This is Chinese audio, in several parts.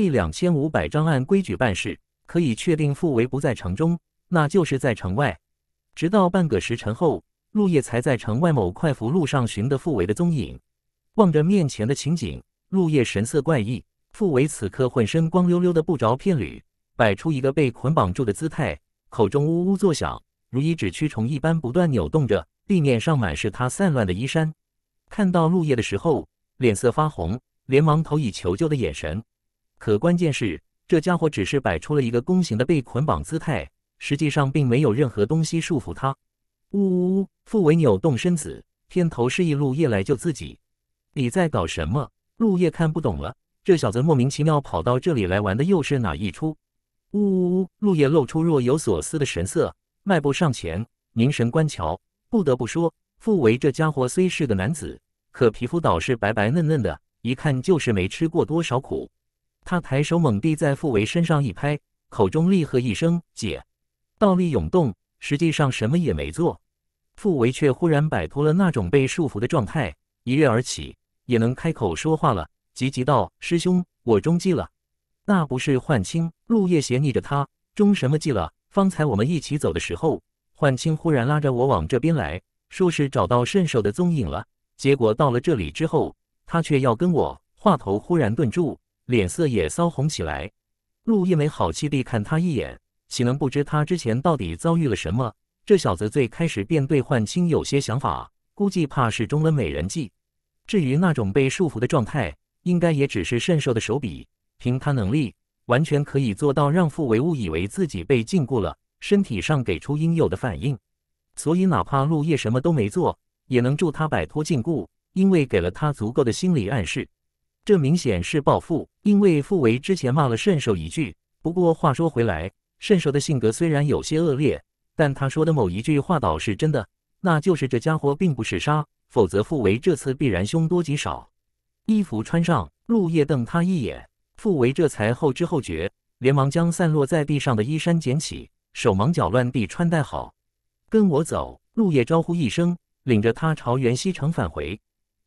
第两千五百章按规矩办事，可以确定傅维不在城中，那就是在城外。直到半个时辰后，陆叶才在城外某块福路上寻得傅维的踪影。望着面前的情景，陆叶神色怪异。傅维此刻浑身光溜溜的，不着片缕，摆出一个被捆绑住的姿态，口中呜呜作响，如一只蛆虫一般不断扭动着。地面上满是他散乱的衣衫。看到陆叶的时候，脸色发红，连忙投以求救的眼神。可关键是，这家伙只是摆出了一个弓形的被捆绑姿态，实际上并没有任何东西束缚他。呜呜呜！傅维扭动身子，偏头示意陆叶来救自己。你在搞什么？陆叶看不懂了，这小子莫名其妙跑到这里来玩的又是哪一出？呜呜呜！陆叶露出若有所思的神色，迈步上前，凝神观瞧。不得不说，傅维这家伙虽是个男子，可皮肤倒是白白嫩嫩的，一看就是没吃过多少苦。他抬手猛地在傅维身上一拍，口中厉喝一声：“姐！”倒立涌动，实际上什么也没做。傅维却忽然摆脱了那种被束缚的状态，一跃而起，也能开口说话了，急急道：“师兄，我中计了！”那不是幻青？陆夜斜睨着他：“中什么计了？方才我们一起走的时候，幻青忽然拉着我往这边来，说是找到圣手的踪影了。结果到了这里之后，他却要跟我……”话头忽然顿住。脸色也骚红起来，陆叶没好气地看他一眼，岂能不知他之前到底遭遇了什么？这小子最开始便对幻清有些想法，估计怕是中了美人计。至于那种被束缚的状态，应该也只是圣兽的手笔。凭他能力，完全可以做到让傅维物以为自己被禁锢了，身体上给出应有的反应。所以，哪怕陆叶什么都没做，也能助他摆脱禁锢，因为给了他足够的心理暗示。这明显是报复，因为傅维之前骂了圣手一句。不过话说回来，圣手的性格虽然有些恶劣，但他说的某一句话倒是真的，那就是这家伙并不是杀，否则傅维这次必然凶多吉少。衣服穿上，陆夜瞪他一眼，傅维这才后知后觉，连忙将散落在地上的衣衫捡起，手忙脚乱地穿戴好。跟我走，陆夜招呼一声，领着他朝原西城返回。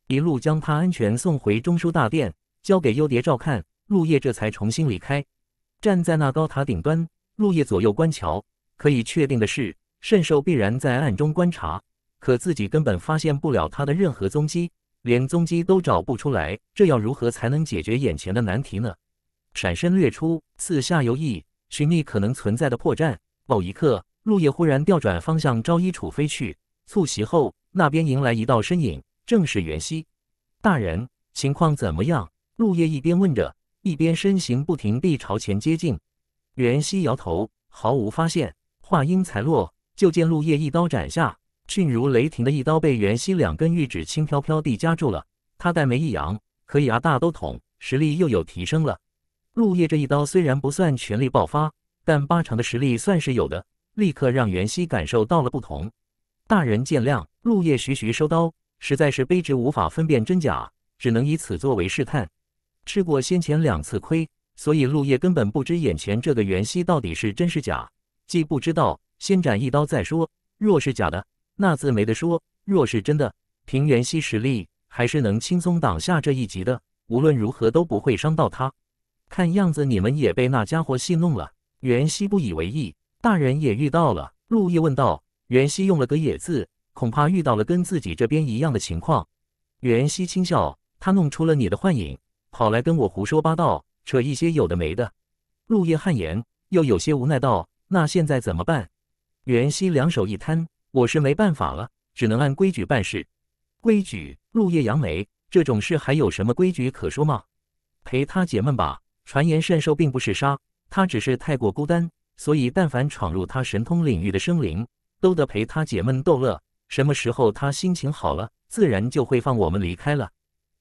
一路将他安全送回中枢大殿，交给幽蝶照看，陆叶这才重新离开。站在那高塔顶端，陆叶左右观瞧，可以确定的是，圣兽必然在暗中观察，可自己根本发现不了他的任何踪迹，连踪迹都找不出来。这要如何才能解决眼前的难题呢？闪身掠出，四下游弋，寻觅可能存在的破绽。某一刻，陆叶忽然调转方向，朝一处飞去。促袭后，那边迎来一道身影。正是袁熙，大人情况怎么样？陆叶一边问着，一边身形不停地朝前接近。袁熙摇头，毫无发现。话音才落，就见陆叶一刀斩下，迅如雷霆的一刀被袁熙两根玉指轻飘飘地夹住了。他带眉一扬，可以啊，大都统实力又有提升了。陆叶这一刀虽然不算全力爆发，但八成的实力算是有的，立刻让袁熙感受到了不同。大人见谅，陆叶徐徐收刀。实在是卑职无法分辨真假，只能以此作为试探。吃过先前两次亏，所以陆叶根本不知眼前这个袁熙到底是真是假。既不知道，先斩一刀再说。若是假的，那自没得说；若是真的，凭袁熙实力，还是能轻松挡下这一击的。无论如何，都不会伤到他。看样子，你们也被那家伙戏弄了。袁熙不以为意。大人也遇到了。陆叶问道。袁熙用了个“也”字。恐怕遇到了跟自己这边一样的情况。袁熙轻笑，他弄出了你的幻影，跑来跟我胡说八道，扯一些有的没的。陆叶汗颜，又有些无奈道：“那现在怎么办？”袁熙两手一摊：“我是没办法了，只能按规矩办事。”规矩？陆叶扬眉：“这种事还有什么规矩可说吗？”陪他解闷吧。传言善兽并不是杀他，只是太过孤单，所以但凡闯入他神通领域的生灵，都得陪他解闷逗乐。什么时候他心情好了，自然就会放我们离开了。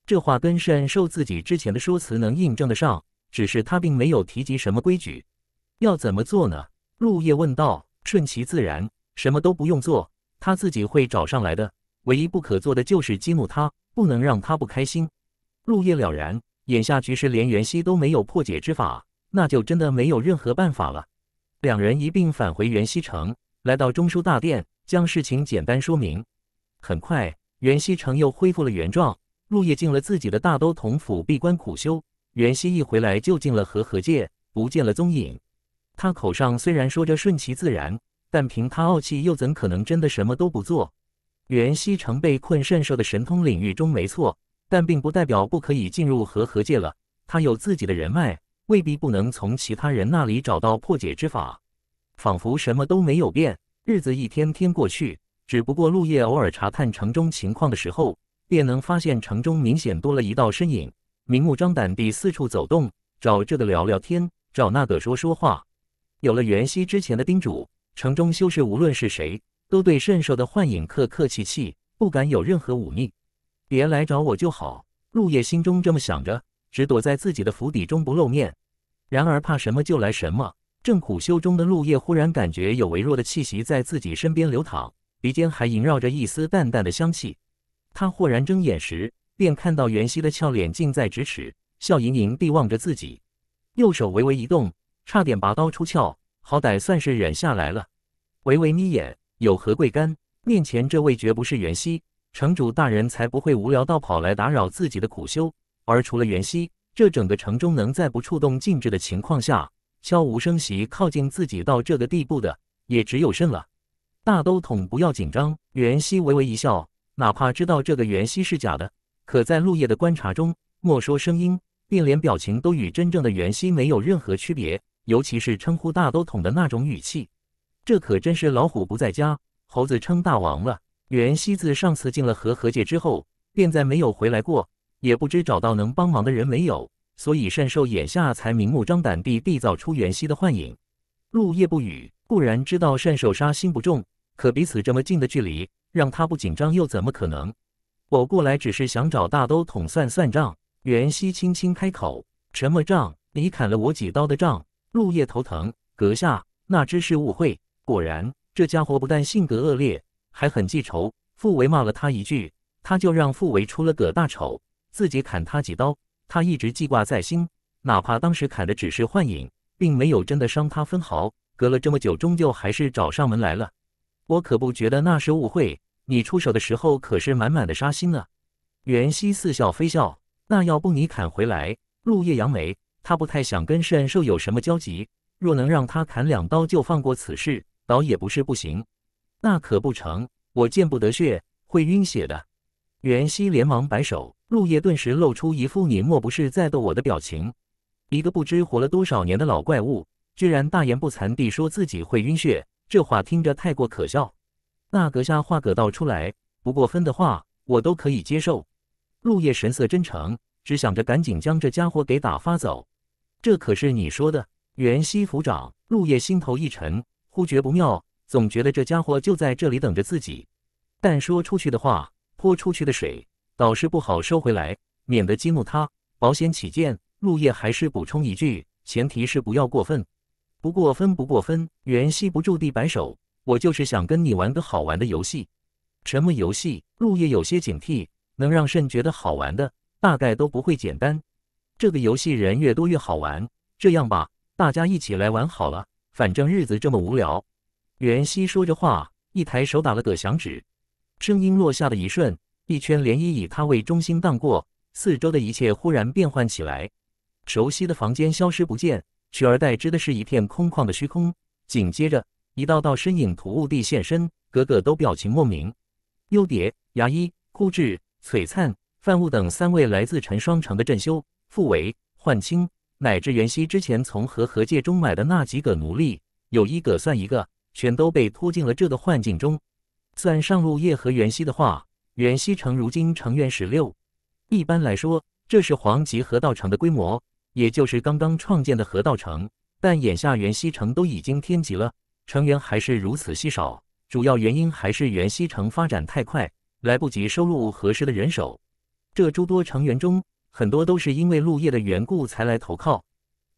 这话跟慎受自己之前的说辞能印证得上，只是他并没有提及什么规矩，要怎么做呢？陆叶问道。顺其自然，什么都不用做，他自己会找上来的。唯一不可做的就是激怒他，不能让他不开心。陆叶了然，眼下局势连袁熙都没有破解之法，那就真的没有任何办法了。两人一并返回袁熙城，来到中书大殿。将事情简单说明，很快袁熙成又恢复了原状，入夜进了自己的大都统府闭关苦修。袁熙一回来就进了和合界，不见了踪影。他口上虽然说着顺其自然，但凭他傲气，又怎可能真的什么都不做？袁熙成被困圣兽的神通领域中没错，但并不代表不可以进入和合界了。他有自己的人脉，未必不能从其他人那里找到破解之法。仿佛什么都没有变。日子一天天过去，只不过陆叶偶尔查看城中情况的时候，便能发现城中明显多了一道身影，明目张胆地四处走动，找这个聊聊天，找那个说说话。有了袁熙之前的叮嘱，城中修士无论是谁，都对圣兽的幻影客客气气，不敢有任何忤逆。别来找我就好，陆烨心中这么想着，只躲在自己的府邸中不露面。然而怕什么就来什么。正苦修中的陆叶忽然感觉有微弱的气息在自己身边流淌，鼻尖还萦绕着一丝淡淡的香气。他豁然睁眼时，便看到袁熙的俏脸近在咫尺，笑盈盈地望着自己。右手微微一动，差点拔刀出鞘，好歹算是忍下来了。微微眯眼，有何贵干？面前这位绝不是袁熙，城主大人才不会无聊到跑来打扰自己的苦修。而除了袁熙，这整个城中能在不触动禁制的情况下。悄无声息靠近自己到这个地步的也只有肾了。大都统，不要紧张。袁熙微微一笑，哪怕知道这个袁熙是假的，可在陆叶的观察中，莫说声音，便连表情都与真正的袁熙没有任何区别，尤其是称呼大都统的那种语气，这可真是老虎不在家，猴子称大王了。袁熙自上次进了和和界之后，便再没有回来过，也不知找到能帮忙的人没有。所以善寿眼下才明目张胆地缔造出袁熙的幻影。陆夜不语，固然知道善寿杀心不重，可彼此这么近的距离，让他不紧张又怎么可能？我过来只是想找大都统算算账。袁熙轻轻开口：“什么账？你砍了我几刀的账？”陆夜头疼：“阁下，那只是误会。”果然，这家伙不但性格恶劣，还很记仇。傅维骂了他一句，他就让傅维出了个大丑，自己砍他几刀。他一直记挂在心，哪怕当时砍的只是幻影，并没有真的伤他分毫。隔了这么久，终究还是找上门来了。我可不觉得那是误会，你出手的时候可是满满的杀心啊！袁熙似笑非笑。那要不你砍回来？陆夜扬眉，他不太想跟圣兽有什么交集。若能让他砍两刀就放过此事，倒也不是不行。那可不成，我见不得血，会晕血的。袁熙连忙摆手。陆叶顿时露出一副“你莫不是在逗我的”表情。一个不知活了多少年的老怪物，居然大言不惭地说自己会晕血，这话听着太过可笑。那阁下话可道出来，不过分的话我都可以接受。陆叶神色真诚，只想着赶紧将这家伙给打发走。这可是你说的。袁熙抚掌，陆叶心头一沉，忽觉不妙，总觉得这家伙就在这里等着自己。但说出去的话，泼出去的水。老师不好收回来，免得激怒他。保险起见，陆叶还是补充一句：前提是不要过分。不过分，不过分。袁熙不住地摆手，我就是想跟你玩个好玩的游戏。什么游戏？陆叶有些警惕。能让肾觉得好玩的，大概都不会简单。这个游戏人越多越好玩。这样吧，大家一起来玩好了，反正日子这么无聊。袁熙说着话，一抬手打了个响指，声音落下的一瞬。一圈涟漪以他为中心荡过，四周的一切忽然变幻起来。熟悉的房间消失不见，取而代之的是一片空旷的虚空。紧接着，一道道身影突兀地现身，个个都表情莫名。幽蝶、牙医、枯枝、璀璨、范物等三位来自陈双城的镇修，傅维、幻清，乃至袁熙之前从和何界中买的那几个奴隶，有一个算一个，全都被拖进了这个幻境中。算上陆叶和袁熙的话。袁熙城如今成员十六，一般来说，这是黄级河道城的规模，也就是刚刚创建的河道城。但眼下袁熙城都已经天级了，成员还是如此稀少，主要原因还是袁熙城发展太快，来不及收录合适的人手。这诸多成员中，很多都是因为陆叶的缘故才来投靠。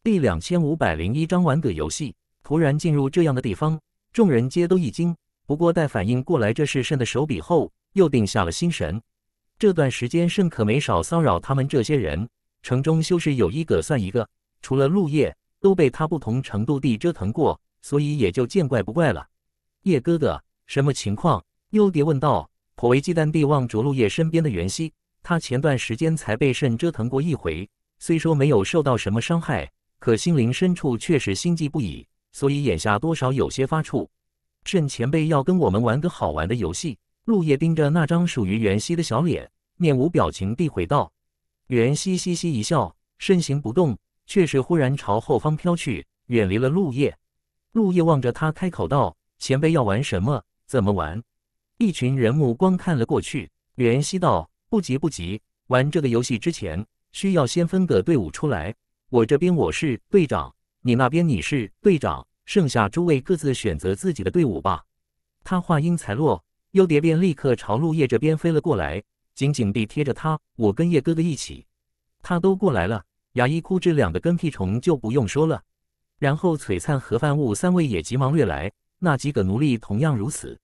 第两千五百零一章玩个游戏，突然进入这样的地方，众人皆都一惊。不过待反应过来这是甚的手笔后，又定下了心神，这段时间圣可没少骚扰他们这些人，城中修士有一个算一个，除了陆叶，都被他不同程度地折腾过，所以也就见怪不怪了。叶哥哥，什么情况？幽蝶问道，颇为忌惮地望着陆叶身边的袁熙，他前段时间才被圣折腾过一回，虽说没有受到什么伤害，可心灵深处却是心悸不已，所以眼下多少有些发怵。圣前辈要跟我们玩个好玩的游戏。陆叶盯着那张属于袁熙的小脸，面无表情地回道：“袁熙，嘻嘻一笑，身形不动，却是忽然朝后方飘去，远离了陆叶。陆叶望着他，开口道：‘前辈要玩什么？怎么玩？’一群人目光看了过去。袁熙道：‘不急不急，玩这个游戏之前，需要先分个队伍出来。我这边我是队长，你那边你是队长，剩下诸位各自选择自己的队伍吧。’他话音才落。”幽蝶便立刻朝陆叶这边飞了过来，紧紧地贴着他。我跟叶哥哥一起，他都过来了。牙医枯枝两个跟屁虫就不用说了。然后璀璨和范物三位也急忙掠来，那几个奴隶同样如此。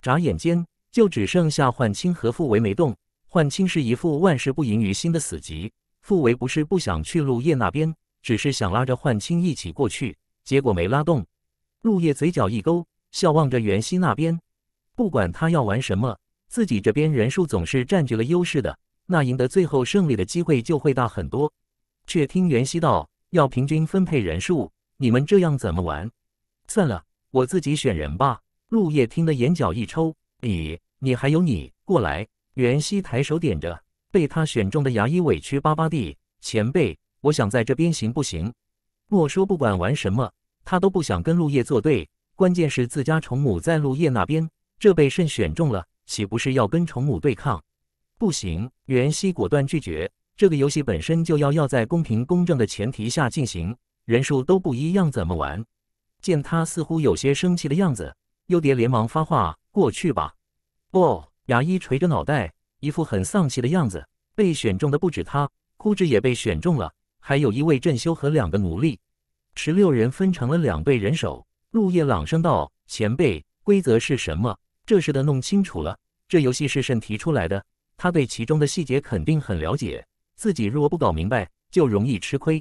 眨眼间，就只剩下幻青和傅维没动。幻青是一副万事不盈于心的死急，傅维不是不想去陆叶那边，只是想拉着幻青一起过去，结果没拉动。陆叶嘴角一勾，笑望着袁熙那边。不管他要玩什么，自己这边人数总是占据了优势的，那赢得最后胜利的机会就会大很多。却听袁熙道：“要平均分配人数，你们这样怎么玩？”算了，我自己选人吧。陆叶听得眼角一抽，你，你还有你过来。袁熙抬手点着被他选中的牙医，委屈巴巴地：“前辈，我想在这边行不行？”莫说不管玩什么，他都不想跟陆叶作对，关键是自家宠母在陆叶那边。这被慎选中了，岂不是要跟虫母对抗？不行！袁熙果断拒绝。这个游戏本身就要要在公平公正的前提下进行，人数都不一样，怎么玩？见他似乎有些生气的样子，优蝶连忙发话：“过去吧。”哦，牙医垂着脑袋，一副很丧气的样子。被选中的不止他，枯枝也被选中了，还有一位镇修和两个奴隶。十六人分成了两队人手。陆夜朗声道：“前辈，规则是什么？”这是的，弄清楚了，这游戏是慎提出来的，他对其中的细节肯定很了解，自己若不搞明白，就容易吃亏。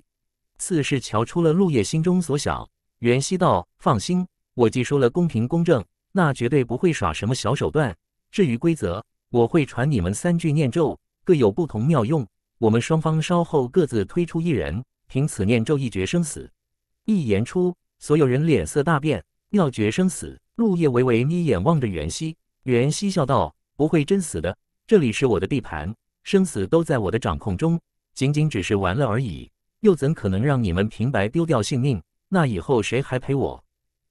四是瞧出了陆叶心中所想，袁熙道：“放心，我既说了公平公正，那绝对不会耍什么小手段。至于规则，我会传你们三句念咒，各有不同妙用。我们双方稍后各自推出一人，凭此念咒一决生死。”一言出，所有人脸色大变。要决生死，陆叶微微眯眼望着袁熙。袁熙笑道：“不会真死的，这里是我的地盘，生死都在我的掌控中。仅仅只是玩乐而已，又怎可能让你们平白丢掉性命？那以后谁还陪我？”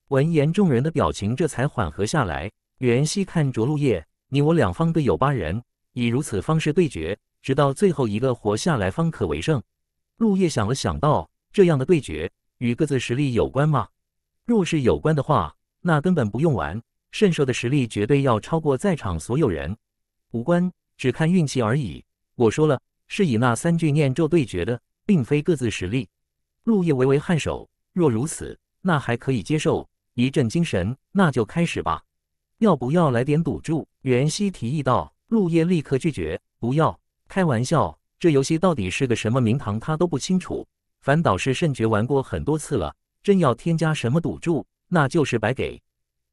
闻言，众人的表情这才缓和下来。袁熙看着陆叶：“你我两方各有八人，以如此方式对决，直到最后一个活下来方可为胜。”陆叶想了想道：“这样的对决与各自实力有关吗？”若是有关的话，那根本不用玩。圣兽的实力绝对要超过在场所有人。无关，只看运气而已。我说了，是以那三句念咒对决的，并非各自实力。陆叶微微颔首，若如此，那还可以接受。一阵精神，那就开始吧。要不要来点赌注？袁熙提议道。陆叶立刻拒绝，不要开玩笑。这游戏到底是个什么名堂，他都不清楚。反倒是圣爵玩过很多次了。真要添加什么赌注，那就是白给。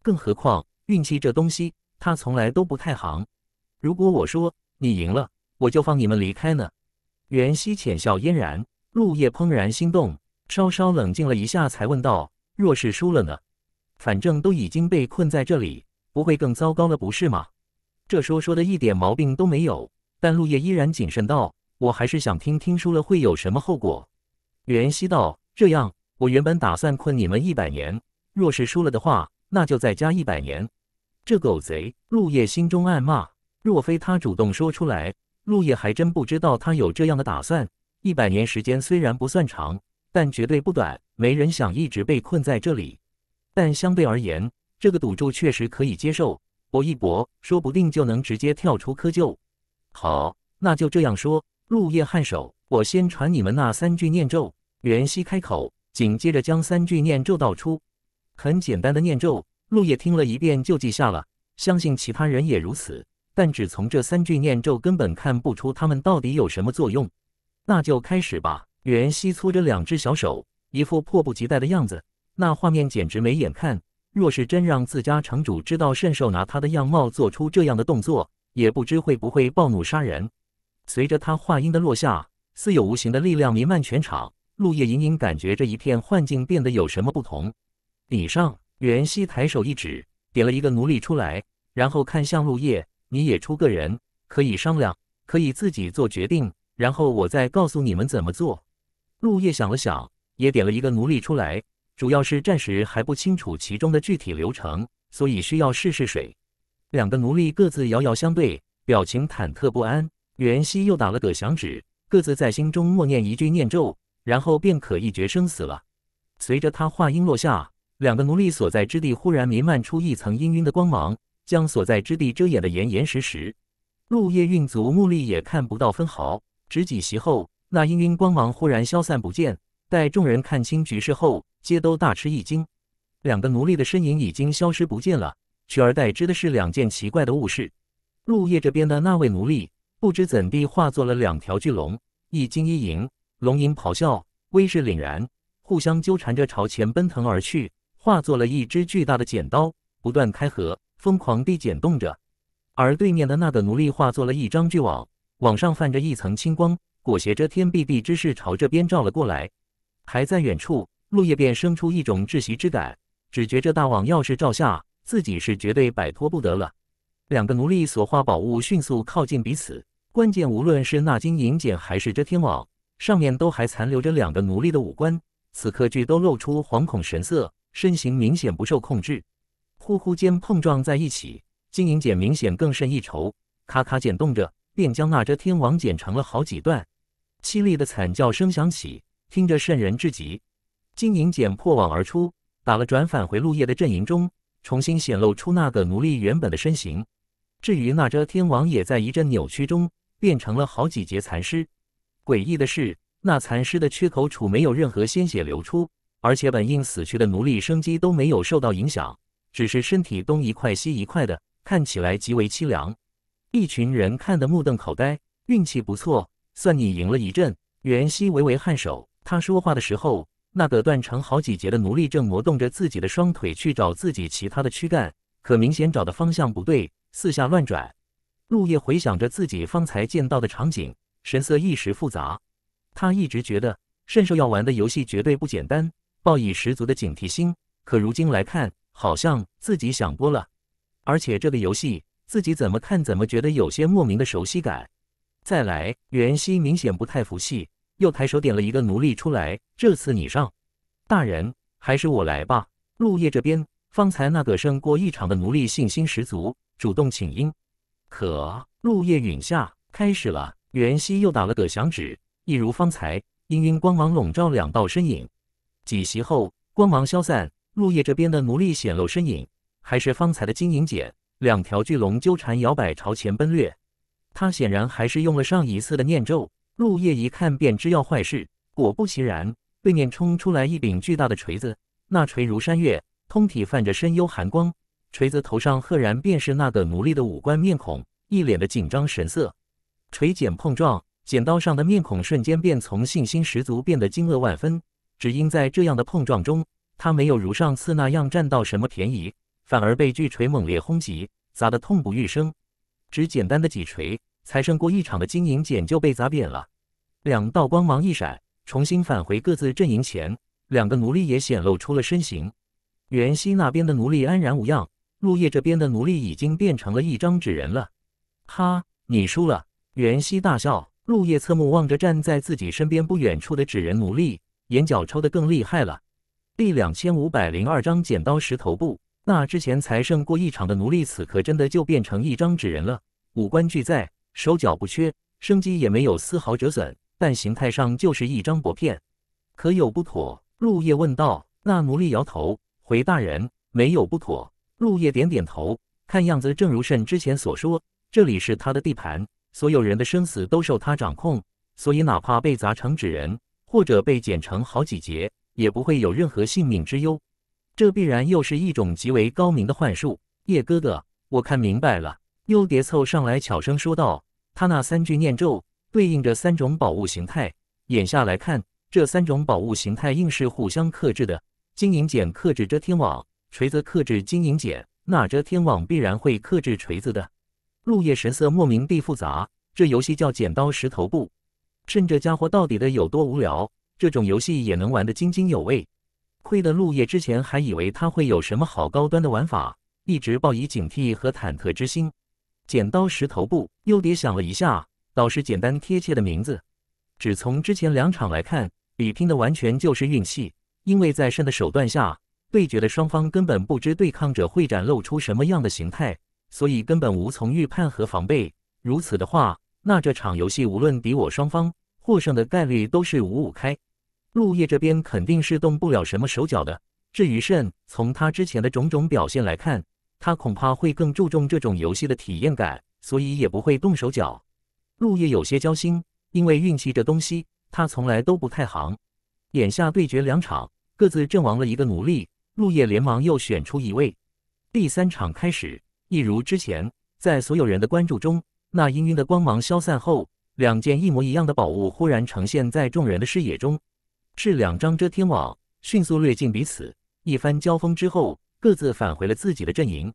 更何况运气这东西，他从来都不太行。如果我说你赢了，我就放你们离开呢？袁熙浅笑嫣然，陆叶怦然心动，稍稍冷静了一下，才问道：“若是输了呢？反正都已经被困在这里，不会更糟糕了，不是吗？”这说说的一点毛病都没有，但陆叶依然谨慎道：“我还是想听听输了会有什么后果。”袁熙道：“这样。”我原本打算困你们一百年，若是输了的话，那就再加一百年。这狗贼，陆叶心中暗骂。若非他主动说出来，陆叶还真不知道他有这样的打算。一百年时间虽然不算长，但绝对不短。没人想一直被困在这里，但相对而言，这个赌注确实可以接受。搏一搏，说不定就能直接跳出窠臼。好，那就这样说。陆叶颔首，我先传你们那三句念咒。袁熙开口。紧接着将三句念咒道出，很简单的念咒，陆叶听了一遍就记下了，相信其他人也如此。但只从这三句念咒根本看不出他们到底有什么作用。那就开始吧。袁熙搓着两只小手，一副迫不及待的样子，那画面简直没眼看。若是真让自家城主知道圣兽拿他的样貌做出这样的动作，也不知会不会暴怒杀人。随着他话音的落下，似有无形的力量弥漫全场。陆叶隐隐感觉这一片幻境变得有什么不同。李上，袁熙抬手一指，点了一个奴隶出来，然后看向陆叶：“你也出个人，可以商量，可以自己做决定，然后我再告诉你们怎么做。”陆叶想了想，也点了一个奴隶出来，主要是暂时还不清楚其中的具体流程，所以需要试试水。两个奴隶各自遥遥相对，表情忐忑不安。袁熙又打了个响指，各自在心中默念一句念咒。然后便可一决生死了。随着他话音落下，两个奴隶所在之地忽然弥漫出一层氤氲的光芒，将所在之地遮掩得严严实实，陆叶、运足、目力也看不到分毫。只几息后，那氤氲光芒忽然消散不见。待众人看清局势后，皆都大吃一惊，两个奴隶的身影已经消失不见了，取而代之的是两件奇怪的物事。陆叶这边的那位奴隶不知怎地化作了两条巨龙，一金一银。龙吟咆哮，威势凛然，互相纠缠着朝前奔腾而去，化作了一只巨大的剪刀，不断开合，疯狂地剪动着。而对面的那个奴隶化作了一张巨网，网上泛着一层青光，裹挟着天蔽地之势朝这边照了过来。还在远处，陆叶便生出一种窒息之感，只觉这大网要是照下，自己是绝对摆脱不得了。两个奴隶所化宝物迅速靠近彼此，关键无论是那金银剪还是遮天网。上面都还残留着两个奴隶的五官，此刻俱都露出惶恐神色，身形明显不受控制，呼呼间碰撞在一起。金银剪明显更胜一筹，咔咔剪动着，便将那遮天王剪成了好几段。凄厉的惨叫声响起，听着渗人至极。金银剪破网而出，打了转返回陆叶的阵营中，重新显露出那个奴隶原本的身形。至于那遮天王，也在一阵扭曲中变成了好几节残尸。诡异的是，那残尸的缺口处没有任何鲜血流出，而且本应死去的奴隶生机都没有受到影响，只是身体东一块西一块的，看起来极为凄凉。一群人看得目瞪口呆。运气不错，算你赢了一阵。袁熙微微颔首。他说话的时候，那个断成好几节的奴隶正挪动着自己的双腿去找自己其他的躯干，可明显找的方向不对，四下乱转。陆叶回想着自己方才见到的场景。神色一时复杂，他一直觉得圣兽要玩的游戏绝对不简单，抱以十足的警惕心。可如今来看，好像自己想多了。而且这个游戏，自己怎么看怎么觉得有些莫名的熟悉感。再来，袁熙明显不太服气，又抬手点了一个奴隶出来。这次你上，大人，还是我来吧。陆叶这边，方才那个胜过一场的奴隶信心十足，主动请缨。可陆叶允下，开始了。袁熙又打了个响指，一如方才，氤氲光芒笼罩两道身影。几席后，光芒消散，陆叶这边的奴隶显露身影，还是方才的金银简，两条巨龙纠缠摇摆，朝前奔掠。他显然还是用了上一次的念咒。陆叶一看便知要坏事，果不其然，对面冲出来一柄巨大的锤子，那锤如山岳，通体泛着深幽寒光，锤子头上赫然便是那个奴隶的五官面孔，一脸的紧张神色。锤剪碰撞，剪刀上的面孔瞬间便从信心十足变得惊愕万分。只因在这样的碰撞中，他没有如上次那样占到什么便宜，反而被巨锤猛烈轰击，砸得痛不欲生。只简单的几锤，才胜过一场的金银剪就被砸扁了。两道光芒一闪，重新返回各自阵营前，两个奴隶也显露出了身形。袁熙那边的奴隶安然无恙，陆叶这边的奴隶已经变成了一张纸人了。哈，你输了。袁熙大笑，陆叶侧目望着站在自己身边不远处的纸人奴隶，眼角抽得更厉害了。第两千五百零二章剪刀石头布。那之前才胜过一场的奴隶，此刻真的就变成一张纸人了，五官俱在，手脚不缺，生机也没有丝毫折损，但形态上就是一张薄片。可有不妥？陆叶问道。那奴隶摇头，回大人，没有不妥。陆叶点点头，看样子正如慎之前所说，这里是他的地盘。所有人的生死都受他掌控，所以哪怕被砸成纸人，或者被剪成好几截，也不会有任何性命之忧。这必然又是一种极为高明的幻术。叶哥哥，我看明白了。幽蝶凑上来，悄声说道：“他那三句念咒，对应着三种宝物形态。眼下来看，这三种宝物形态硬是互相克制的。金银茧克制遮天网，锤子克制金银茧，那遮天网必然会克制锤子的。”陆叶神色莫名地复杂。这游戏叫剪刀石头布。趁这家伙到底的有多无聊？这种游戏也能玩得津津有味。亏得陆叶之前还以为他会有什么好高端的玩法，一直抱以警惕和忐忑之心。剪刀石头布。又叠想了一下，倒是简单贴切的名字。只从之前两场来看，比拼的完全就是运气，因为在慎的手段下，对决的双方根本不知对抗者会展露出什么样的形态。所以根本无从预判和防备。如此的话，那这场游戏无论敌我双方获胜的概率都是五五开。陆叶这边肯定是动不了什么手脚的。至于慎，从他之前的种种表现来看，他恐怕会更注重这种游戏的体验感，所以也不会动手脚。陆叶有些焦心，因为运气这东西他从来都不太行。眼下对决两场，各自阵亡了一个奴隶，陆叶连忙又选出一位。第三场开始。一如之前，在所有人的关注中，那氤氲的光芒消散后，两件一模一样的宝物忽然呈现在众人的视野中，是两张遮天网，迅速掠近彼此，一番交锋之后，各自返回了自己的阵营。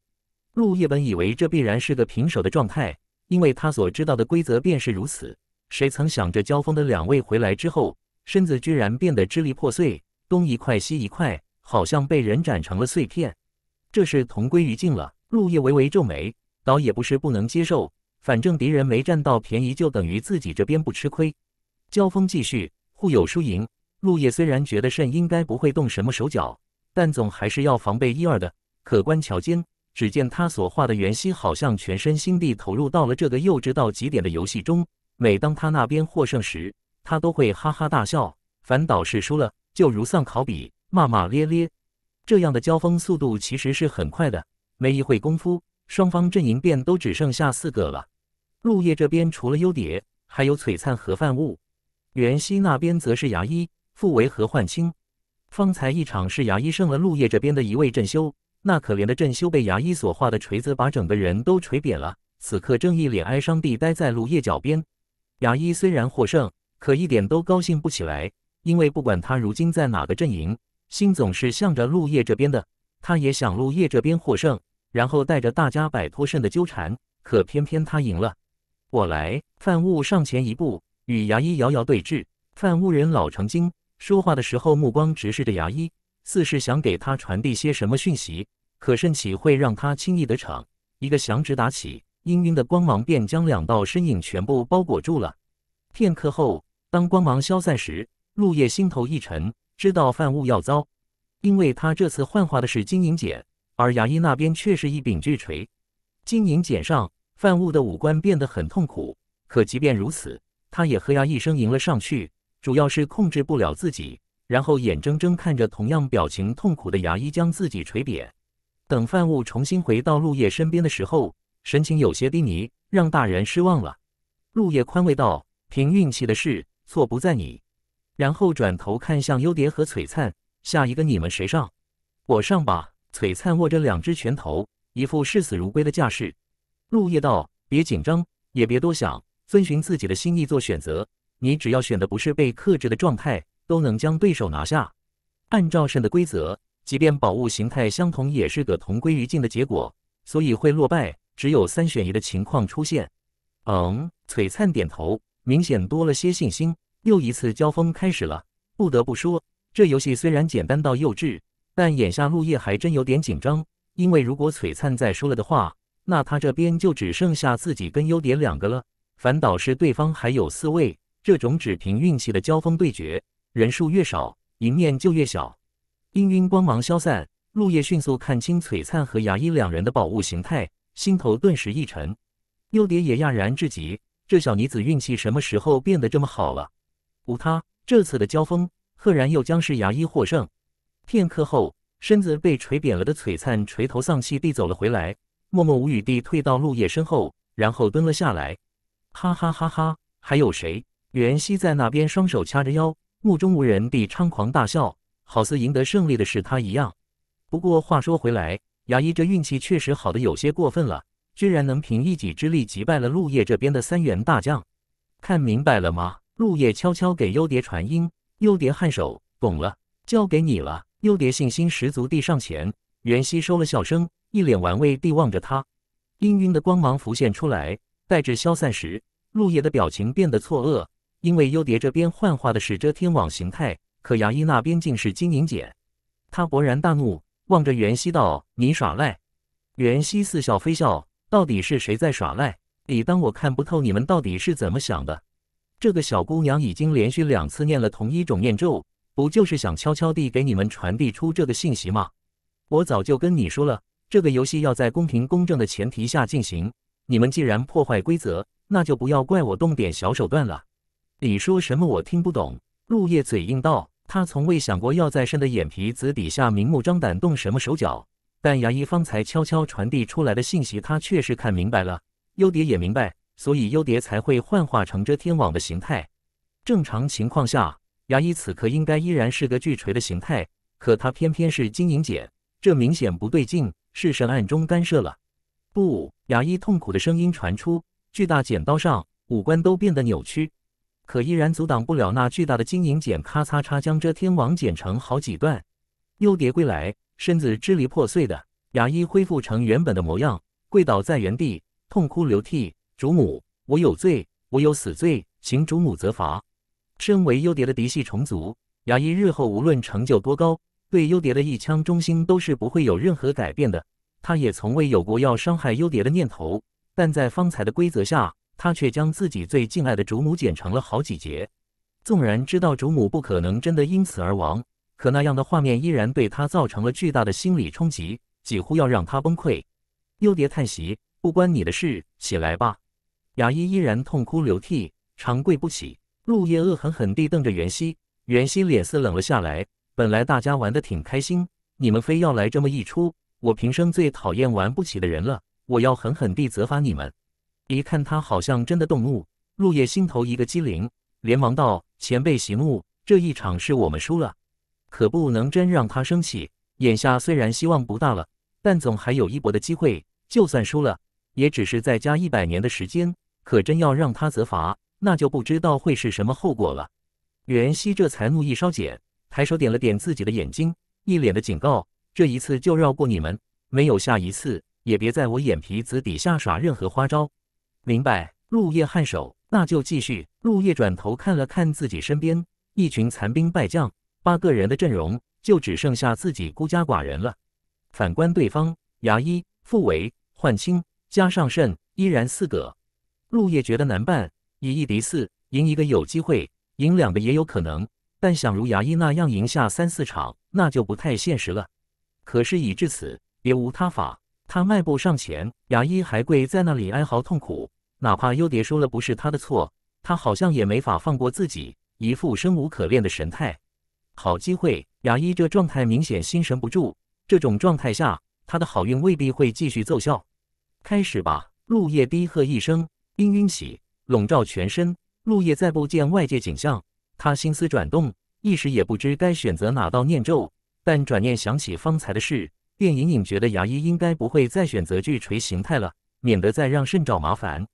陆叶本以为这必然是个平手的状态，因为他所知道的规则便是如此。谁曾想，这交锋的两位回来之后，身子居然变得支离破碎，东一块西一块，好像被人斩成了碎片。这是同归于尽了。陆叶微微皱眉，倒也不是不能接受，反正敌人没占到便宜，就等于自己这边不吃亏。交锋继续，互有输赢。陆叶虽然觉得慎应该不会动什么手脚，但总还是要防备一二的。可观桥间，只见他所画的袁熙好像全身心地投入到了这个幼稚到极点的游戏中。每当他那边获胜时，他都会哈哈大笑；反倒是输了，就如丧考妣，骂骂咧咧。这样的交锋速度其实是很快的。没一会功夫，双方阵营便都只剩下四个了。陆叶这边除了优蝶，还有璀璨和范物；袁熙那边则是牙医傅维和焕青。方才一场是牙医胜了陆叶这边的一位镇修，那可怜的镇修被牙医所化的锤子把整个人都锤扁了，此刻正一脸哀伤地待在陆叶脚边。牙医虽然获胜，可一点都高兴不起来，因为不管他如今在哪个阵营，心总是向着陆叶这边的，他也想陆叶这边获胜。然后带着大家摆脱肾的纠缠，可偏偏他赢了。我来，范务上前一步，与牙医遥遥对峙。范务人老成精，说话的时候目光直视着牙医，似是想给他传递些什么讯息。可肾岂会让他轻易得逞？一个响指打起，氤氲的光芒便将两道身影全部包裹住了。片刻后，当光芒消散时，陆叶心头一沉，知道范务要遭，因为他这次幻化的是金银姐。而牙医那边却是一柄巨锤，金银简上，范物的五官变得很痛苦。可即便如此，他也呵牙一声迎了上去，主要是控制不了自己，然后眼睁睁看着同样表情痛苦的牙医将自己锤扁。等范物重新回到陆叶身边的时候，神情有些低迷，让大人失望了。陆叶宽慰道：“凭运气的事，错不在你。”然后转头看向幽蝶和璀璨：“下一个你们谁上？我上吧。”璀璨握着两只拳头，一副视死如归的架势。陆叶道：“别紧张，也别多想，遵循自己的心意做选择。你只要选的不是被克制的状态，都能将对手拿下。按照圣的规则，即便宝物形态相同，也是个同归于尽的结果，所以会落败。只有三选一的情况出现。”嗯，璀璨点头，明显多了些信心。又一次交锋开始了。不得不说，这游戏虽然简单到幼稚。但眼下陆叶还真有点紧张，因为如果璀璨再输了的话，那他这边就只剩下自己跟优蝶两个了，反倒是对方还有四位。这种只凭运气的交锋对决，人数越少，赢面就越小。氤氲光芒消散，陆叶迅速看清璀璨和牙医两人的宝物形态，心头顿时一沉。优蝶也讶然至极，这小妮子运气什么时候变得这么好了？无他，这次的交锋，赫然又将是牙医获胜。片刻后，身子被捶扁了的璀璨垂头丧气地走了回来，默默无语地退到陆叶身后，然后蹲了下来。哈哈哈哈！还有谁？袁熙在那边双手掐着腰，目中无人地猖狂大笑，好似赢得胜利的是他一样。不过话说回来，牙医这运气确实好的有些过分了，居然能凭一己之力击败了陆叶这边的三员大将。看明白了吗？陆叶悄悄给幽蝶传音。幽蝶颔首，懂了，交给你了。幽蝶信心十足地上前，袁熙收了笑声，一脸玩味地望着他。氤氲的光芒浮现出来，待至消散时，陆爷的表情变得错愕，因为幽蝶这边幻化的是遮天网形态，可牙医那边竟是金银茧。他勃然大怒，望着袁熙道：“你耍赖！”袁熙似笑非笑：“到底是谁在耍赖？你当我看不透你们到底是怎么想的。”这个小姑娘已经连续两次念了同一种念咒。不就是想悄悄地给你们传递出这个信息吗？我早就跟你说了，这个游戏要在公平公正的前提下进行。你们既然破坏规则，那就不要怪我动点小手段了。你说什么？我听不懂。陆叶嘴硬道：“他从未想过要在深的眼皮子底下明目张胆动什么手脚。但牙医方才悄悄传递出来的信息，他确实看明白了。优蝶也明白，所以优蝶才会幻化成遮天网的形态。正常情况下。”牙医此刻应该依然是个巨锤的形态，可他偏偏是金银剪，这明显不对劲，是神暗中干涉了。不，牙医痛苦的声音传出，巨大剪刀上五官都变得扭曲，可依然阻挡不了那巨大的金银剪咔嚓嚓将遮天王剪成好几段。又叠归来，身子支离破碎的牙医恢复成原本的模样，跪倒在原地，痛哭流涕：“主母，我有罪，我有死罪，请主母责罚。”身为优蝶的嫡系虫族，雅伊日后无论成就多高，对优蝶的一腔忠心都是不会有任何改变的。他也从未有过要伤害优蝶的念头，但在方才的规则下，他却将自己最敬爱的主母剪成了好几截。纵然知道主母不可能真的因此而亡，可那样的画面依然对他造成了巨大的心理冲击，几乎要让他崩溃。优蝶叹息：“不关你的事，起来吧。”雅伊依然痛哭流涕，长跪不起。陆叶恶狠狠地瞪着袁熙，袁熙脸色冷了下来。本来大家玩的挺开心，你们非要来这么一出，我平生最讨厌玩不起的人了，我要狠狠地责罚你们！一看他好像真的动怒，陆叶心头一个机灵，连忙道：“前辈息怒，这一场是我们输了，可不能真让他生气。眼下虽然希望不大了，但总还有一搏的机会。就算输了，也只是再加一百年的时间，可真要让他责罚……”那就不知道会是什么后果了。袁熙这才怒意稍减，抬手点了点自己的眼睛，一脸的警告：“这一次就绕过你们，没有下一次，也别在我眼皮子底下耍任何花招。”明白。陆叶颔首，那就继续。陆叶转头看了看自己身边一群残兵败将，八个人的阵容就只剩下自己孤家寡人了。反观对方，牙医、傅维、幻清加上慎，依然四个。陆叶觉得难办。以一敌四，赢一个有机会，赢两个也有可能。但想如牙医那样赢下三四场，那就不太现实了。可是已至此，别无他法。他迈步上前，牙医还跪在那里哀嚎痛苦。哪怕优蝶说了不是他的错，他好像也没法放过自己，一副生无可恋的神态。好机会，牙医这状态明显心神不住。这种状态下，他的好运未必会继续奏效。开始吧！陆叶低喝一声，氤氲起。笼罩全身，陆叶再不见外界景象。他心思转动，一时也不知该选择哪道念咒。但转念想起方才的事，便隐隐觉得牙医应该不会再选择巨锤形态了，免得再让肾找麻烦。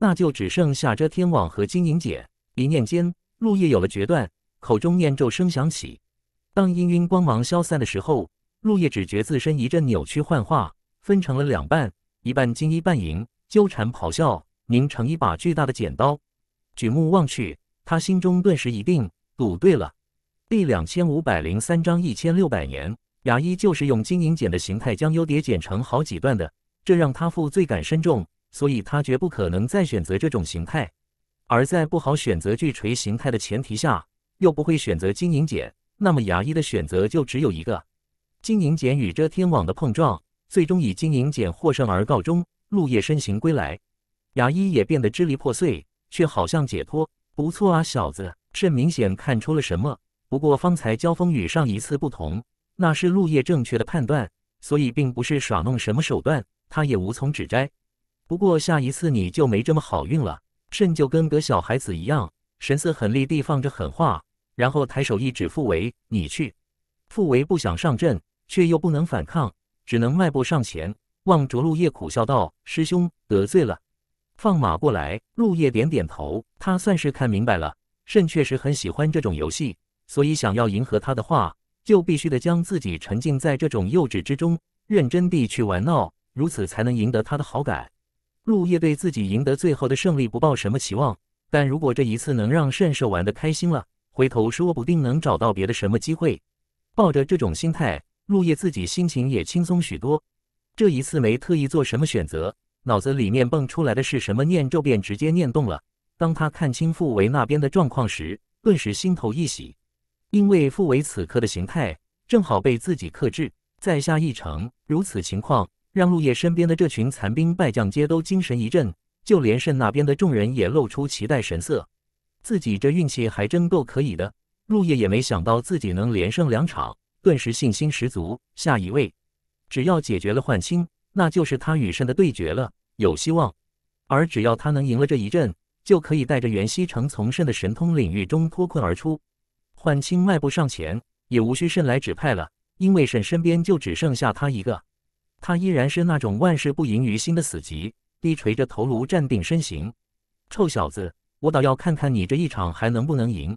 那就只剩下遮天网和金银姐。一念间，陆叶有了决断，口中念咒声响起。当氤氲光芒消散的时候，陆叶只觉自身一阵扭曲幻化，分成了两半，一半金，一半银，纠缠咆哮。凝成一把巨大的剪刀，举目望去，他心中顿时一定，赌对了。第两千五百零三章一千六百年，牙医就是用金银剪的形态将优蝶剪成好几段的，这让他负罪感深重，所以他绝不可能再选择这种形态。而在不好选择巨锤形态的前提下，又不会选择金银剪，那么牙医的选择就只有一个：金银剪与遮天网的碰撞，最终以金银剪获胜而告终。陆夜身形归来。牙医也变得支离破碎，却好像解脱。不错啊，小子，朕明显看出了什么。不过方才交锋与上一次不同，那是陆叶正确的判断，所以并不是耍弄什么手段，他也无从指摘。不过下一次你就没这么好运了。朕就跟个小孩子一样，神色狠厉地放着狠话，然后抬手一指傅维，你去。傅维不想上阵，却又不能反抗，只能迈步上前，望着陆叶苦笑道：“师兄，得罪了。”放马过来！陆叶点点头，他算是看明白了，慎确实很喜欢这种游戏，所以想要迎合他的话，就必须得将自己沉浸在这种幼稚之中，认真地去玩闹，如此才能赢得他的好感。陆叶对自己赢得最后的胜利不抱什么期望，但如果这一次能让慎兽玩得开心了，回头说不定能找到别的什么机会。抱着这种心态，陆叶自己心情也轻松许多。这一次没特意做什么选择。脑子里面蹦出来的是什么念咒便直接念动了。当他看清傅维那边的状况时，顿时心头一喜，因为傅维此刻的形态正好被自己克制。在下一城，如此情况让陆叶身边的这群残兵败将皆都精神一振，就连胜那边的众人也露出期待神色。自己这运气还真够可以的。陆叶也没想到自己能连胜两场，顿时信心十足。下一位，只要解决了幻青。那就是他与神的对决了，有希望。而只要他能赢了这一阵，就可以带着袁熙从慎的神通领域中脱困而出。幻清迈步上前，也无需慎来指派了，因为慎身边就只剩下他一个。他依然是那种万事不盈于心的死极，低垂着头颅，站定身形。臭小子，我倒要看看你这一场还能不能赢。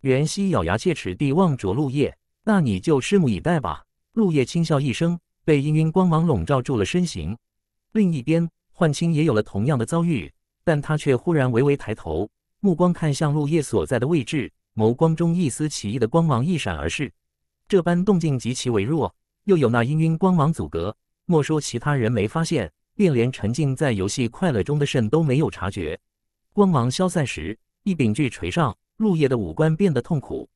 袁熙咬牙切齿地望着陆叶，那你就拭目以待吧。陆叶轻笑一声。被氤氲光芒笼罩住了身形，另一边幻青也有了同样的遭遇，但他却忽然微微抬头，目光看向陆叶所在的位置，眸光中一丝奇异的光芒一闪而逝。这般动静极其微弱，又有那氤氲光芒阻隔，莫说其他人没发现，便连沉浸在游戏快乐中的肾都没有察觉。光芒消散时，一柄巨锤上，陆叶的五官变得痛苦，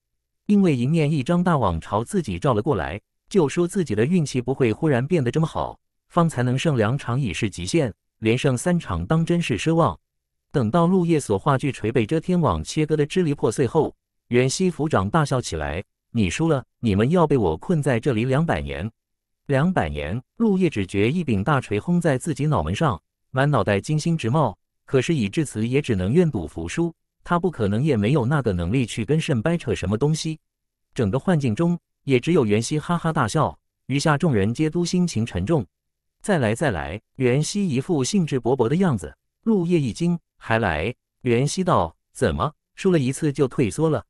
因为迎面一张大网朝自己照了过来。就说自己的运气不会忽然变得这么好，方才能胜两场已是极限，连胜三场当真是奢望。等到陆叶所话巨锤被遮天网切割的支离破碎后，袁熙抚掌大笑起来：“你输了，你们要被我困在这里两百年！”两百年，陆叶只觉一柄大锤轰在自己脑门上，满脑袋金星直冒。可是已至此，也只能愿赌服输。他不可能，也没有那个能力去跟肾掰扯什么东西。整个幻境中。也只有袁熙哈哈大笑，余下众人皆都心情沉重。再来，再来！袁熙一副兴致勃勃的样子。陆叶一惊，还来？袁熙道：“怎么输了一次就退缩了？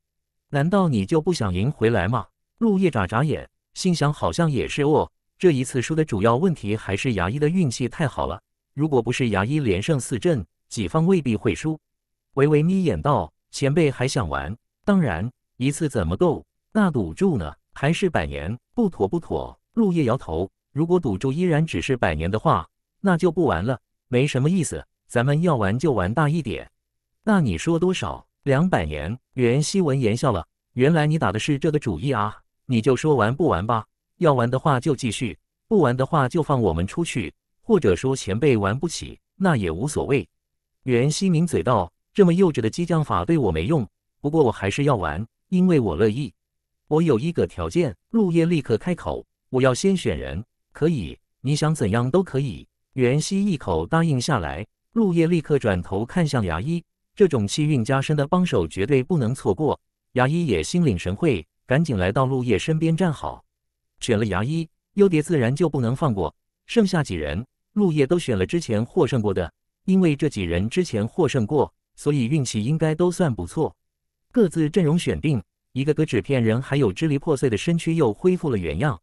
难道你就不想赢回来吗？”陆叶眨眨眼，心想好像也是。哦，这一次输的主要问题还是牙医的运气太好了。如果不是牙医连胜四阵，己方未必会输。微微眯眼道：“前辈还想玩？当然，一次怎么够？那赌注呢？”还是百年，不妥不妥。陆叶摇头。如果赌注依然只是百年的话，那就不玩了，没什么意思。咱们要玩就玩大一点。那你说多少？两百年。袁熙闻言笑了。原来你打的是这个主意啊！你就说玩不玩吧。要玩的话就继续，不玩的话就放我们出去。或者说前辈玩不起，那也无所谓。袁熙抿嘴道：“这么幼稚的激将法对我没用，不过我还是要玩，因为我乐意。”我有一个条件，陆叶立刻开口，我要先选人，可以，你想怎样都可以。袁熙一口答应下来，陆叶立刻转头看向牙医，这种气运加身的帮手绝对不能错过。牙医也心领神会，赶紧来到陆叶身边站好。选了牙医，优蝶自然就不能放过。剩下几人，陆叶都选了之前获胜过的，因为这几人之前获胜过，所以运气应该都算不错。各自阵容选定。一个个纸片人，还有支离破碎的身躯又恢复了原样，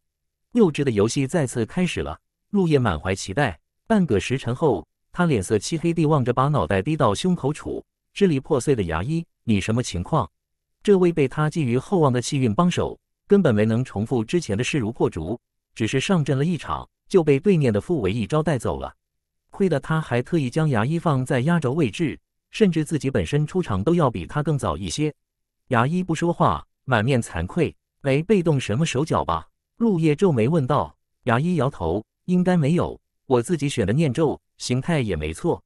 幼稚的游戏再次开始了。陆夜满怀期待。半个时辰后，他脸色漆黑地望着把脑袋低到胸口处、支离破碎的牙医：“你什么情况？”这位被他寄予厚望的气运帮手，根本没能重复之前的势如破竹，只是上阵了一场就被对面的傅维一招带走了。亏得他还特意将牙医放在压轴位置，甚至自己本身出场都要比他更早一些。牙医不说话，满面惭愧，没被动什么手脚吧？陆叶皱眉问道。牙医摇头，应该没有，我自己选的念咒形态也没错，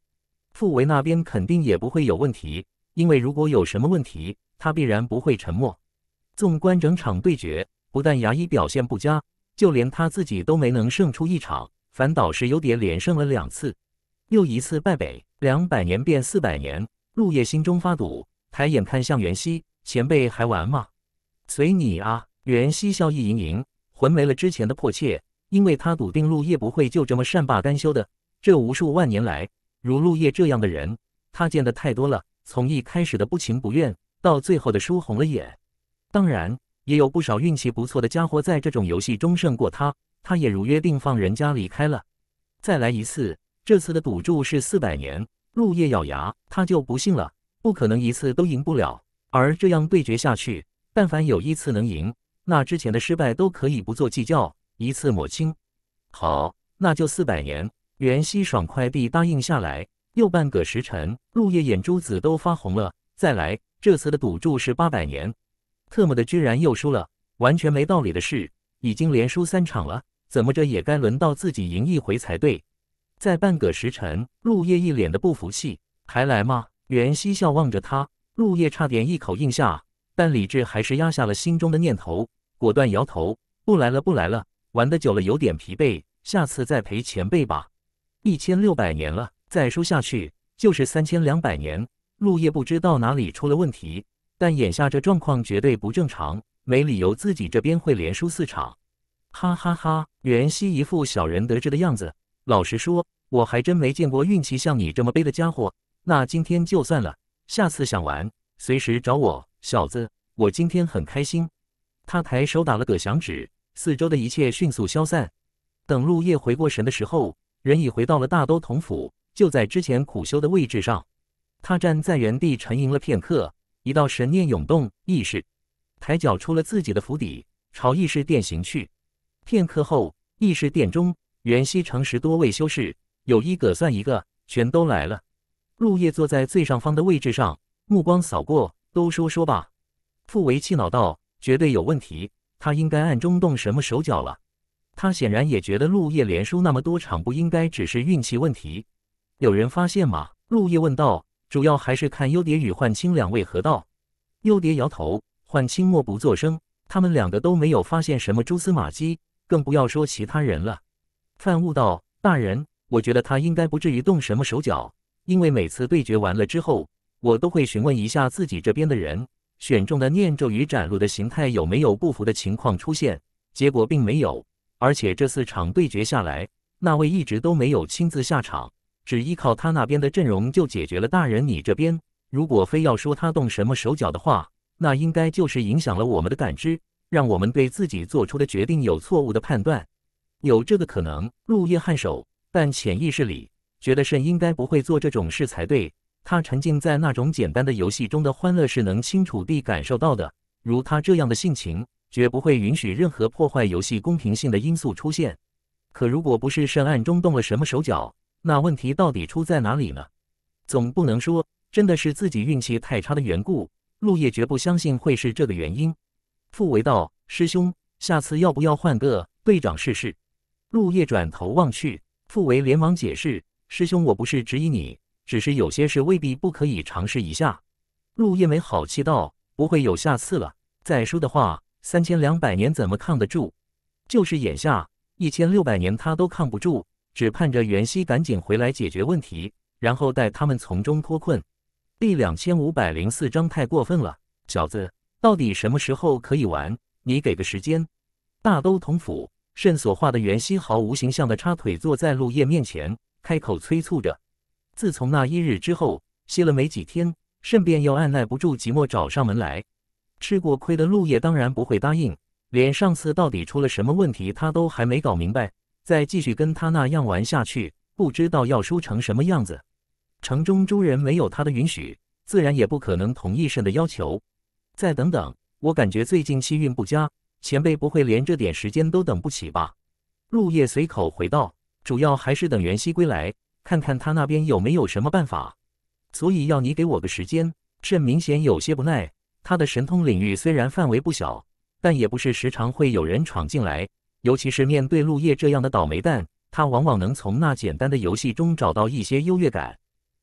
傅维那边肯定也不会有问题，因为如果有什么问题，他必然不会沉默。纵观整场对决，不但牙医表现不佳，就连他自己都没能胜出一场，反倒是有点连胜了两次，又一次败北。两百年变四百年，陆叶心中发堵，抬眼看向袁熙。前辈还玩吗？随你啊。袁熙笑意盈盈，魂没了之前的迫切，因为他笃定陆叶不会就这么善罢甘休的。这无数万年来，如陆叶这样的人，他见得太多了。从一开始的不情不愿，到最后的输红了眼，当然也有不少运气不错的家伙在这种游戏中胜过他。他也如约定放人家离开了。再来一次，这次的赌注是四百年。陆叶咬牙，他就不信了，不可能一次都赢不了。而这样对决下去，但凡有一次能赢，那之前的失败都可以不做计较，一次抹清。好，那就四百年。袁熙爽快地答应下来。又半个时辰，陆叶眼珠子都发红了。再来，这次的赌注是八百年。特么的，居然又输了，完全没道理的事。已经连输三场了，怎么着也该轮到自己赢一回才对。再半个时辰，陆叶一脸的不服气。还来吗？袁熙笑望着他。陆叶差点一口应下，但理智还是压下了心中的念头，果断摇头：“不来了，不来了，玩的久了有点疲惫，下次再陪前辈吧。”一千六百年了，再输下去就是三千两百年。陆叶不知道哪里出了问题，但眼下这状况绝对不正常，没理由自己这边会连输四场。哈哈哈！袁熙一副小人得志的样子。老实说，我还真没见过运气像你这么背的家伙。那今天就算了。下次想玩，随时找我，小子！我今天很开心。他抬手打了个响指，四周的一切迅速消散。等陆夜回过神的时候，人已回到了大都统府，就在之前苦修的位置上。他站在原地沉吟了片刻，一道神念涌动，意识抬脚出了自己的府邸，朝议事殿行去。片刻后，议事殿中，元溪城十多位修士，有一个算一个，全都来了。陆叶坐在最上方的位置上，目光扫过，都说说吧。傅维气恼道：“绝对有问题，他应该暗中动什么手脚了。”他显然也觉得陆叶连输那么多场不应该只是运气问题。有人发现吗？陆叶问道。主要还是看幽蝶与幻青两位合道。幽蝶摇头，幻青默不作声。他们两个都没有发现什么蛛丝马迹，更不要说其他人了。范悟道：“大人，我觉得他应该不至于动什么手脚。”因为每次对决完了之后，我都会询问一下自己这边的人选中的念咒与展露的形态有没有不符的情况出现，结果并没有。而且这四场对决下来，那位一直都没有亲自下场，只依靠他那边的阵容就解决了。大人，你这边如果非要说他动什么手脚的话，那应该就是影响了我们的感知，让我们对自己做出的决定有错误的判断，有这个可能。陆叶颔首，但潜意识里。觉得肾应该不会做这种事才对。他沉浸在那种简单的游戏中的欢乐是能清楚地感受到的。如他这样的性情，绝不会允许任何破坏游戏公平性的因素出现。可如果不是肾暗中动了什么手脚，那问题到底出在哪里呢？总不能说真的是自己运气太差的缘故。陆叶绝不相信会是这个原因。傅维道：“师兄，下次要不要换个队长试试？”陆叶转头望去，傅维连忙解释。师兄，我不是质疑你，只是有些事未必不可以尝试一下。陆叶没好气道：“不会有下次了。再说的话，三千两百年怎么抗得住？就是眼下一千六百年他都抗不住，只盼着袁熙赶紧回来解决问题，然后带他们从中脱困。”第两千五百零四章太过分了，小子，到底什么时候可以完？你给个时间。大都统府，甚所化的袁熙毫无形象的叉腿坐在陆叶面前。开口催促着。自从那一日之后，歇了没几天，顺便又按耐不住，寂寞找上门来。吃过亏的陆叶当然不会答应，连上次到底出了什么问题，他都还没搞明白。再继续跟他那样玩下去，不知道要输成什么样子。城中诸人没有他的允许，自然也不可能同意盛的要求。再等等，我感觉最近气运不佳，前辈不会连这点时间都等不起吧？陆叶随口回道。主要还是等袁熙归来，看看他那边有没有什么办法。所以要你给我个时间。朕明显有些不耐。他的神通领域虽然范围不小，但也不是时常会有人闯进来。尤其是面对陆叶这样的倒霉蛋，他往往能从那简单的游戏中找到一些优越感。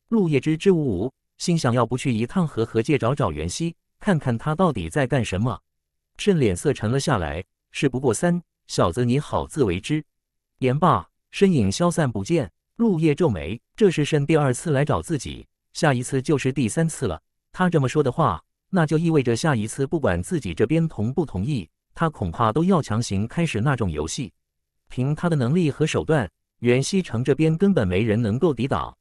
陆叶支支吾吾，心想要不去一趟河河界找找袁熙，看看他到底在干什么。朕脸色沉了下来。事不过三，小子你好自为之。言罢。身影消散不见，陆叶皱眉。这是慎第二次来找自己，下一次就是第三次了。他这么说的话，那就意味着下一次不管自己这边同不同意，他恐怕都要强行开始那种游戏。凭他的能力和手段，袁西城这边根本没人能够抵挡，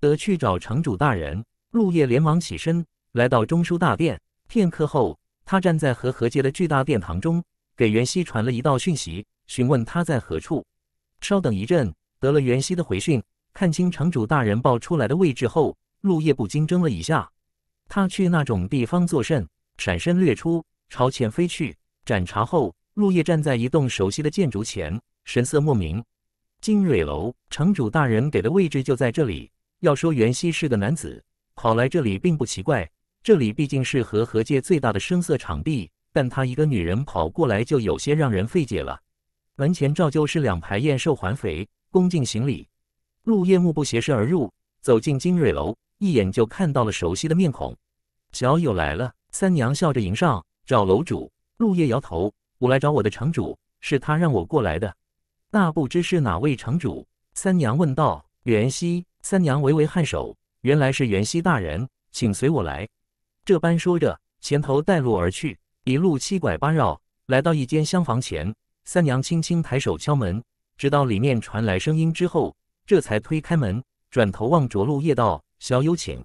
得去找城主大人。陆叶连忙起身，来到中枢大殿。片刻后，他站在和何街的巨大殿堂中，给袁熙传了一道讯息，询问他在何处。稍等一阵，得了袁熙的回讯，看清城主大人报出来的位置后，陆叶不禁怔了一下。他去那种地方做甚？闪身掠出，朝前飞去。盏茶后，陆叶站在一栋熟悉的建筑前，神色莫名。金蕊楼，城主大人给的位置就在这里。要说袁熙是个男子，跑来这里并不奇怪，这里毕竟是和河界最大的声色场地。但他一个女人跑过来，就有些让人费解了。门前照旧是两排燕瘦环肥，恭敬行礼。陆叶目不斜视而入，走进金蕊楼，一眼就看到了熟悉的面孔。小友来了，三娘笑着迎上，找楼主。陆叶摇头，我来找我的城主，是他让我过来的。那不知是哪位城主？三娘问道。袁熙。三娘微微颔首，原来是袁熙大人，请随我来。这般说着，前头带路而去，一路七拐八绕，来到一间厢房前。三娘轻轻抬手敲门，直到里面传来声音之后，这才推开门，转头望着陆叶道：“小友请。”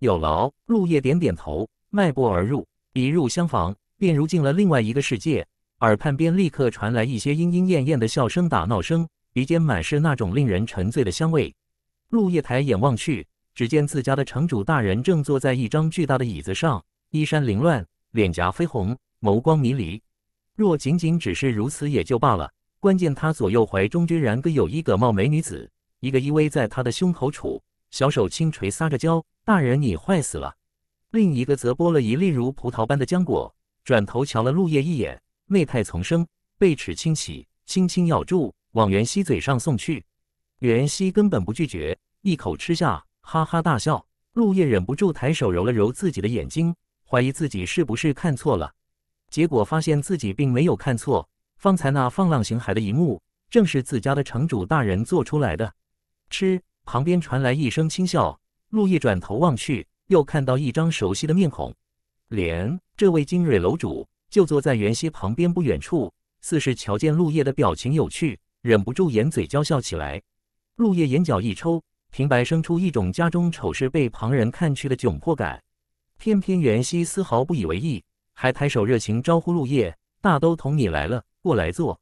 有劳。陆叶点点头，迈步而入。一入厢房，便如进了另外一个世界，耳畔边立刻传来一些莺莺燕燕的笑声、打闹声，鼻尖满是那种令人沉醉的香味。陆叶抬眼望去，只见自家的城主大人正坐在一张巨大的椅子上，衣衫凌乱，脸颊绯红，眸光迷离。若仅仅只是如此也就罢了，关键他左右怀中居然各有一个貌美女子，一个依偎在他的胸口处，小手轻垂撒着娇：“大人你坏死了。”另一个则剥了一粒如葡萄般的浆果，转头瞧了陆叶一眼，媚态丛生，被齿轻启，轻轻咬住，往袁熙嘴上送去。袁熙根本不拒绝，一口吃下，哈哈大笑。陆叶忍不住抬手揉了揉自己的眼睛，怀疑自己是不是看错了。结果发现自己并没有看错，方才那放浪形骸的一幕，正是自家的城主大人做出来的。吃旁边传来一声轻笑，陆叶转头望去，又看到一张熟悉的面孔。连这位精锐楼主就坐在袁熙旁边不远处，似是瞧见陆叶的表情有趣，忍不住掩嘴娇笑起来。陆叶眼角一抽，平白生出一种家中丑事被旁人看去的窘迫感。偏偏袁熙丝毫不以为意。还抬手热情招呼陆叶，大都统，你来了，过来坐。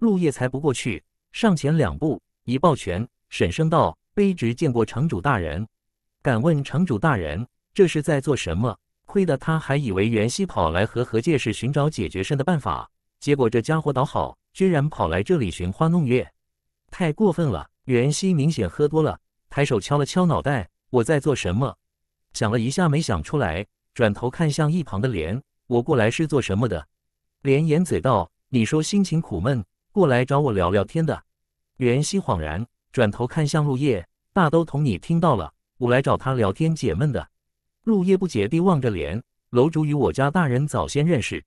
陆叶才不过去，上前两步，一抱拳，沈声道：“卑职见过城主大人，敢问城主大人，这是在做什么？”亏得他还以为袁熙跑来和何介是寻找解决事的办法，结果这家伙倒好，居然跑来这里寻花弄月，太过分了。袁熙明显喝多了，抬手敲了敲脑袋，我在做什么？想了一下没想出来，转头看向一旁的莲。我过来是做什么的？连掩嘴道：“你说心情苦闷，过来找我聊聊天的。”袁熙恍然，转头看向陆叶，大都同你听到了，我来找他聊天解闷的。陆叶不解地望着连，楼主与我家大人早先认识，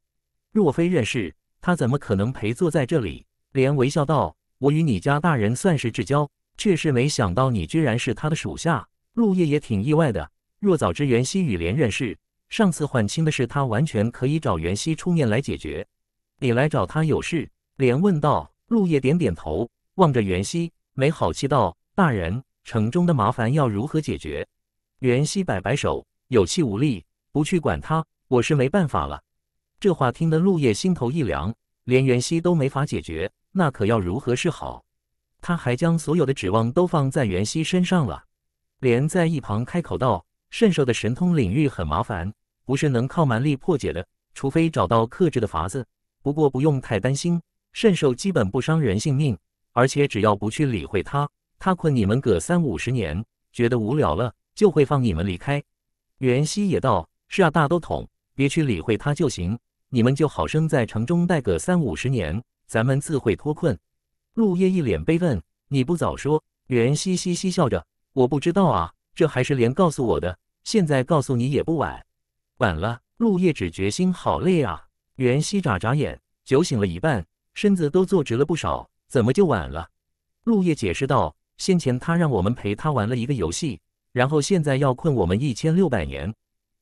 若非认识，他怎么可能陪坐在这里？连微笑道：“我与你家大人算是至交，却是没想到你居然是他的属下。”陆叶也挺意外的，若早知袁熙与连认识。上次缓清的事，他完全可以找袁熙出面来解决。你来找他有事？连问道。陆叶点点头，望着袁熙，没好气道：“大人，城中的麻烦要如何解决？”袁熙摆摆手，有气无力：“不去管他，我是没办法了。”这话听得陆叶心头一凉，连袁熙都没法解决，那可要如何是好？他还将所有的指望都放在袁熙身上了。连在一旁开口道：“圣兽的神通领域很麻烦。”不是能靠蛮力破解的，除非找到克制的法子。不过不用太担心，圣兽基本不伤人性命，而且只要不去理会它，它困你们个三五十年，觉得无聊了就会放你们离开。袁熙也道：“是啊，大都统，别去理会它就行，你们就好生在城中待个三五十年，咱们自会脱困。”陆夜一脸悲愤：“你不早说！”袁熙嘻嘻笑着：“我不知道啊，这还是连告诉我的，现在告诉你也不晚。”晚了，陆叶只觉心好累啊。袁熙眨眨眼，酒醒了一半，身子都坐直了不少。怎么就晚了？陆叶解释道：“先前他让我们陪他玩了一个游戏，然后现在要困我们一千六百年。”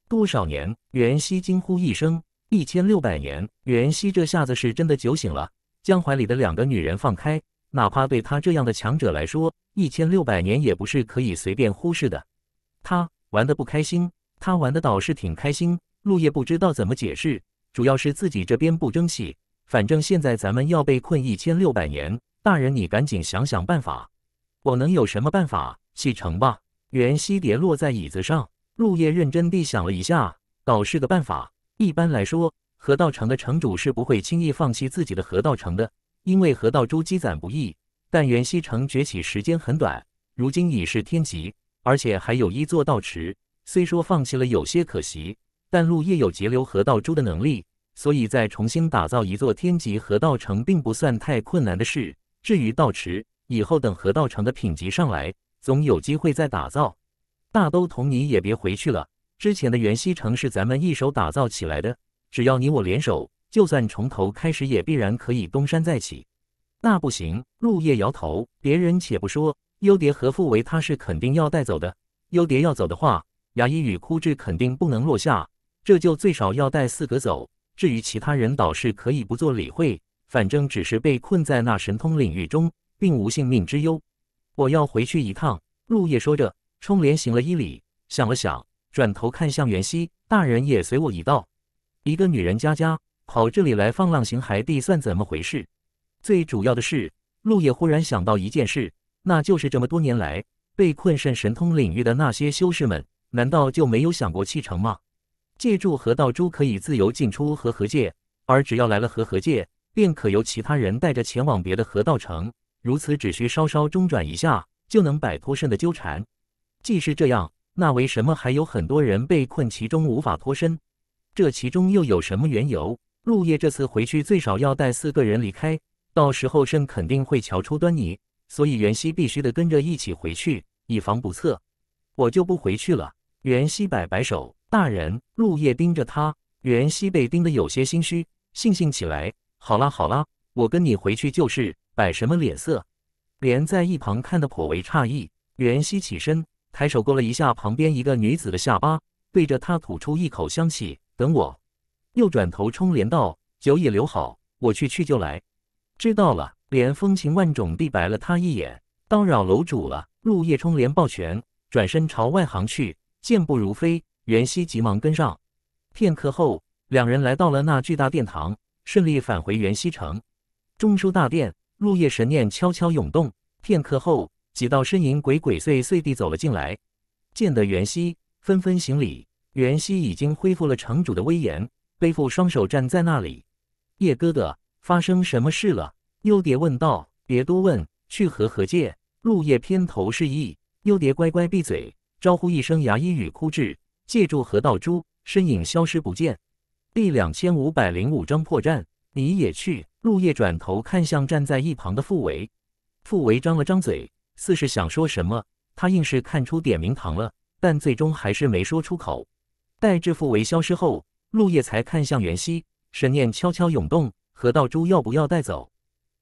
多少年？袁熙惊呼一声：“一千六百年！”袁熙这下子是真的酒醒了，将怀里的两个女人放开。哪怕对他这样的强者来说，一千六百年也不是可以随便忽视的。他玩的不开心。他玩的倒是挺开心，陆叶不知道怎么解释，主要是自己这边不争气。反正现在咱们要被困一千六百年，大人你赶紧想想办法。我能有什么办法？启城吧。袁熙蝶落在椅子上，陆叶认真地想了一下，倒是个办法。一般来说，河道城的城主是不会轻易放弃自己的河道城的，因为河道珠积攒不易。但袁熙城崛起时间很短，如今已是天级，而且还有一座道池。虽说放弃了有些可惜，但陆叶有截留河道珠的能力，所以再重新打造一座天级河道城并不算太困难的事。至于道池，以后等河道城的品级上来，总有机会再打造。大都统，你也别回去了，之前的元熙城是咱们一手打造起来的，只要你我联手，就算从头开始也必然可以东山再起。那不行，陆叶摇头，别人且不说，幽蝶和傅为他是肯定要带走的。幽蝶要走的话。牙医与枯枝肯定不能落下，这就最少要带四个走。至于其他人，倒是可以不做理会，反正只是被困在那神通领域中，并无性命之忧。我要回去一趟。陆叶说着，冲连行了一礼，想了想，转头看向袁熙大人，也随我一道。一个女人家家跑这里来放浪形骸地算怎么回事？最主要的是，陆夜忽然想到一件事，那就是这么多年来被困圣神通领域的那些修士们。难道就没有想过弃城吗？借助河道珠可以自由进出河河界，而只要来了河河界，便可由其他人带着前往别的河道城。如此只需稍稍中转一下，就能摆脱圣的纠缠。既是这样，那为什么还有很多人被困其中无法脱身？这其中又有什么缘由？陆叶这次回去最少要带四个人离开，到时候圣肯定会瞧出端倪，所以袁熙必须得跟着一起回去，以防不测。我就不回去了。袁熙摆摆手，大人，陆叶盯着他，袁熙被盯得有些心虚，悻悻起来。好啦好啦，我跟你回去就是，摆什么脸色？连在一旁看得颇为诧异。袁熙起身，抬手勾了一下旁边一个女子的下巴，对着她吐出一口香气。等我，又转头冲连道，酒已留好，我去去就来。知道了。连风情万种地白了他一眼，叨扰楼主了。陆叶冲连抱拳，转身朝外行去。健步如飞，袁熙急忙跟上。片刻后，两人来到了那巨大殿堂，顺利返回袁熙城。中枢大殿，入夜神念悄悄涌动。片刻后，几道身影鬼鬼祟祟地走了进来，见得袁熙，纷纷行礼。袁熙已经恢复了城主的威严，背负双手站在那里。叶哥哥，发生什么事了？幽蝶问道。别多问，去和何界。入夜偏头示意，幽蝶乖乖闭嘴。招呼一声，牙医与枯枝借助河道珠身影消失不见。第两千五百零五章破绽，你也去。陆叶转头看向站在一旁的傅维，傅维张了张嘴，似是想说什么，他硬是看出点名堂了，但最终还是没说出口。待至傅维消失后，陆叶才看向袁熙，神念悄悄涌动。河道珠要不要带走？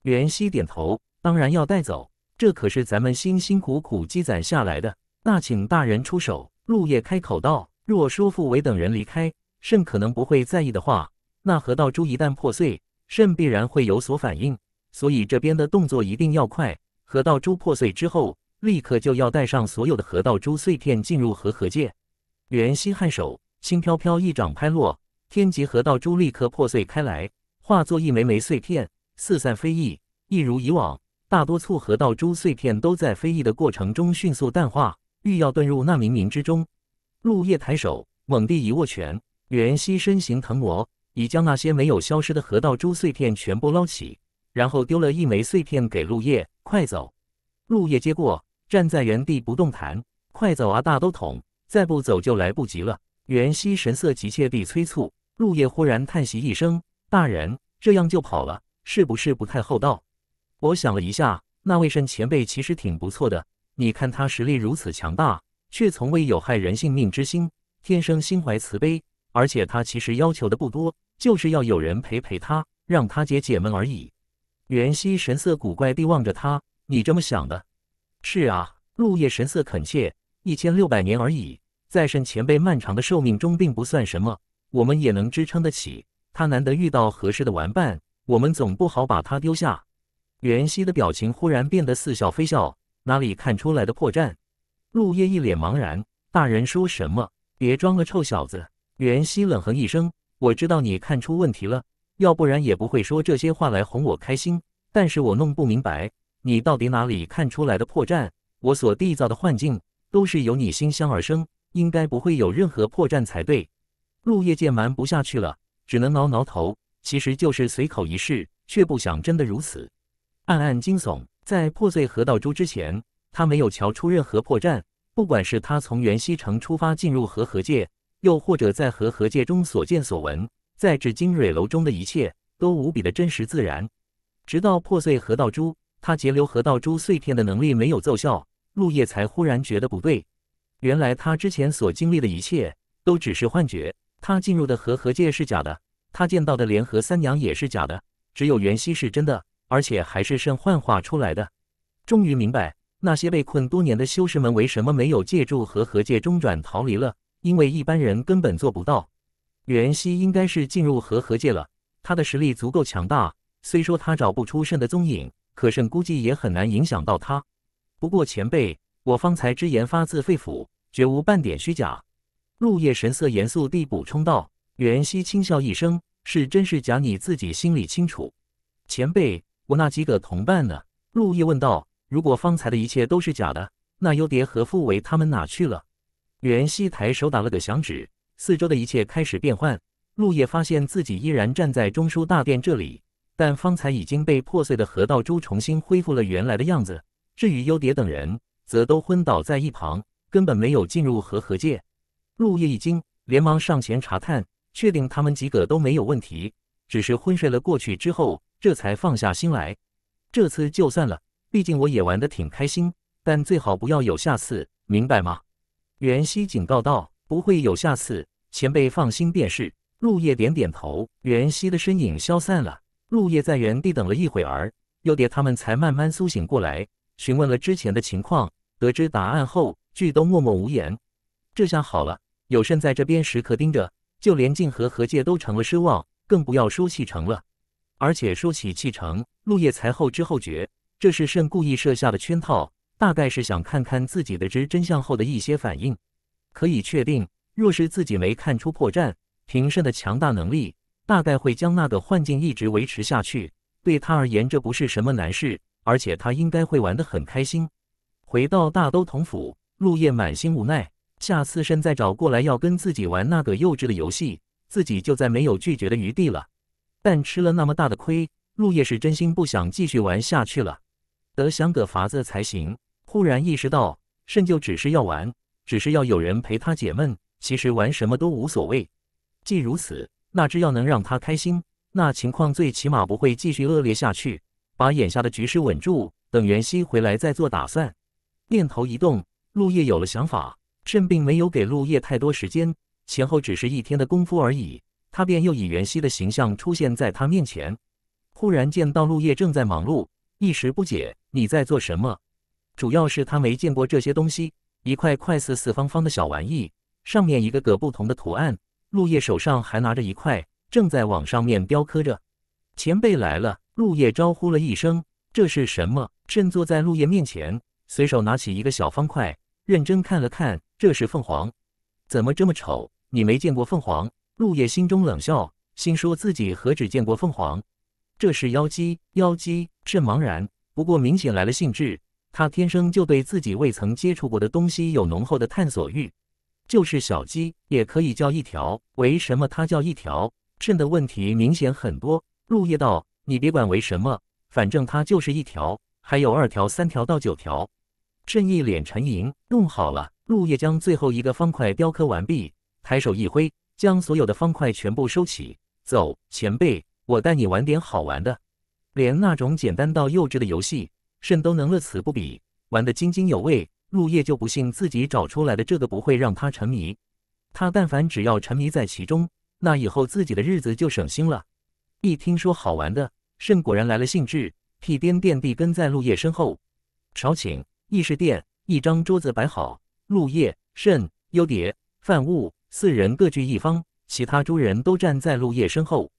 袁熙点头，当然要带走，这可是咱们辛辛苦苦积攒下来的。那请大人出手。陆叶开口道：“若说傅为等人离开，甚可能不会在意的话，那河道珠一旦破碎，甚必然会有所反应。所以这边的动作一定要快。河道珠破碎之后，立刻就要带上所有的河道珠碎片进入河河界。”袁熙颔首，轻飘飘一掌拍落，天级河道珠立刻破碎开来，化作一枚枚碎片四散飞逸。一如以往，大多簇河道珠碎片都在飞逸的过程中迅速淡化。欲要遁入那冥冥之中，陆叶抬手猛地一握拳，袁熙身形腾挪，已将那些没有消失的河道珠碎片全部捞起，然后丢了一枚碎片给陆叶：“快走！”陆叶接过，站在原地不动弹。“快走啊，大都统，再不走就来不及了！”袁熙神色急切地催促。陆叶忽然叹息一声：“大人这样就跑了，是不是不太厚道？”我想了一下，那位甚前辈其实挺不错的。你看他实力如此强大，却从未有害人性命之心，天生心怀慈悲。而且他其实要求的不多，就是要有人陪陪他，让他解解闷而已。袁熙神色古怪地望着他：“你这么想的？”“是啊。”陆叶神色恳切：“一千六百年而已，在圣前辈漫长的寿命中并不算什么，我们也能支撑得起。他难得遇到合适的玩伴，我们总不好把他丢下。”袁熙的表情忽然变得似笑非笑。哪里看出来的破绽？陆叶一脸茫然。大人说什么？别装了，臭小子！袁熙冷哼一声：“我知道你看出问题了，要不然也不会说这些话来哄我开心。但是我弄不明白，你到底哪里看出来的破绽？我所缔造的幻境都是由你心香而生，应该不会有任何破绽才对。”陆叶见瞒不下去了，只能挠挠头。其实就是随口一试，却不想真的如此，暗暗惊悚。在破碎河道珠之前，他没有瞧出任何破绽。不管是他从元溪城出发进入河河界，又或者在河河界中所见所闻，在至金蕊楼中的一切，都无比的真实自然。直到破碎河道珠，他截留河道珠碎片的能力没有奏效，陆叶才忽然觉得不对。原来他之前所经历的一切，都只是幻觉。他进入的河河界是假的，他见到的莲合三娘也是假的，只有元熙是真的。而且还是肾幻化出来的。终于明白那些被困多年的修士们为什么没有借助和合界中转逃离了，因为一般人根本做不到。袁熙应该是进入和合界了，他的实力足够强大。虽说他找不出肾的踪影，可肾估计也很难影响到他。不过前辈，我方才之言发自肺腑，绝无半点虚假。陆夜神色严肃地补充道。袁熙轻笑一声：“是真是假，你自己心里清楚。”前辈。我那几个同伴呢？陆叶问道。如果方才的一切都是假的，那幽蝶和傅伟他们哪去了？袁熙抬手打了个响指，四周的一切开始变换。陆叶发现自己依然站在中枢大殿这里，但方才已经被破碎的河道珠重新恢复了原来的样子。至于幽蝶等人，则都昏倒在一旁，根本没有进入河河界。陆叶一惊，连忙上前查探，确定他们几个都没有问题，只是昏睡了过去之后。这才放下心来，这次就算了，毕竟我也玩的挺开心，但最好不要有下次，明白吗？袁熙警告道：“不会有下次，前辈放心便是。”陆叶点点头。袁熙的身影消散了，陆叶在原地等了一会儿，又幼蝶他们才慢慢苏醒过来，询问了之前的情况，得知答案后，俱都默默无言。这下好了，有慎在这边时刻盯着，就连静和何界都成了奢望，更不要说西成了。而且说起弃城，陆叶才后知后觉，这是慎故意设下的圈套，大概是想看看自己的知真相后的一些反应。可以确定，若是自己没看出破绽，凭慎的强大能力，大概会将那个幻境一直维持下去。对他而言，这不是什么难事，而且他应该会玩得很开心。回到大都统府，陆叶满心无奈，下次慎再找过来要跟自己玩那个幼稚的游戏，自己就再没有拒绝的余地了。但吃了那么大的亏，陆叶是真心不想继续玩下去了，得想个法子才行。忽然意识到，甚就只是要玩，只是要有人陪他解闷，其实玩什么都无所谓。既如此，那只要能让他开心，那情况最起码不会继续恶劣下去，把眼下的局势稳住，等袁熙回来再做打算。念头一动，陆叶有了想法。朕并没有给陆叶太多时间，前后只是一天的功夫而已。他便又以袁熙的形象出现在他面前，忽然见到陆叶正在忙碌，一时不解：“你在做什么？”主要是他没见过这些东西，一块块四四方方的小玩意，上面一个个不同的图案。陆叶手上还拿着一块，正在往上面雕刻着。前辈来了，陆叶招呼了一声：“这是什么？”正坐在陆叶面前，随手拿起一个小方块，认真看了看：“这是凤凰，怎么这么丑？你没见过凤凰？”陆叶心中冷笑，心说自己何止见过凤凰，这是妖姬。妖姬朕茫然。不过明显来了兴致。他天生就对自己未曾接触过的东西有浓厚的探索欲，就是小鸡也可以叫一条。为什么它叫一条？朕的问题明显很多。陆叶道：“你别管为什么，反正它就是一条。还有二条、三条到九条。”朕一脸沉吟。弄好了。陆叶将最后一个方块雕刻完毕，抬手一挥。将所有的方块全部收起，走，前辈，我带你玩点好玩的。连那种简单到幼稚的游戏，甚都能乐此不疲，玩得津津有味。陆叶就不信自己找出来的这个不会让他沉迷。他但凡只要沉迷在其中，那以后自己的日子就省心了。一听说好玩的，肾果然来了兴致，屁颠颠地跟在陆叶身后。少请，议事殿一张桌子摆好，陆叶、甚、优蝶、范物、四人各据一方，其他诸人都站在陆叶身后。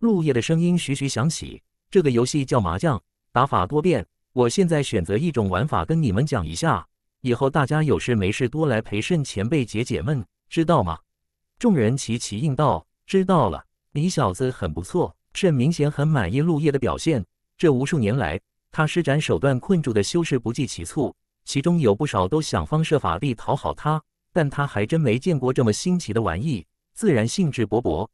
陆叶的声音徐徐响起：“这个游戏叫麻将，打法多变。我现在选择一种玩法跟你们讲一下。以后大家有事没事多来陪圣前辈解解闷，知道吗？”众人齐齐应道：“知道了。”你小子很不错，圣明显很满意陆叶的表现。这无数年来，他施展手段困住的修士不计其数，其中有不少都想方设法地讨好他。但他还真没见过这么新奇的玩意，自然兴致勃勃。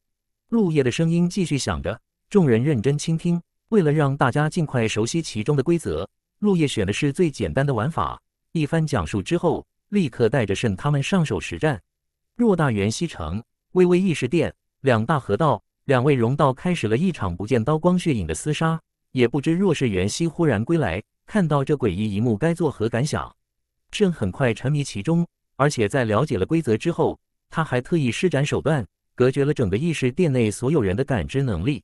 陆夜的声音继续响着，众人认真倾听。为了让大家尽快熟悉其中的规则，陆夜选的是最简单的玩法。一番讲述之后，立刻带着肾他们上手实战。偌大元溪城，巍巍议事殿，两大河道，两位荣道开始了一场不见刀光血影的厮杀。也不知若是元熙忽然归来，看到这诡异一幕，该作何感想？胜很快沉迷其中。而且在了解了规则之后，他还特意施展手段，隔绝了整个意识殿内所有人的感知能力。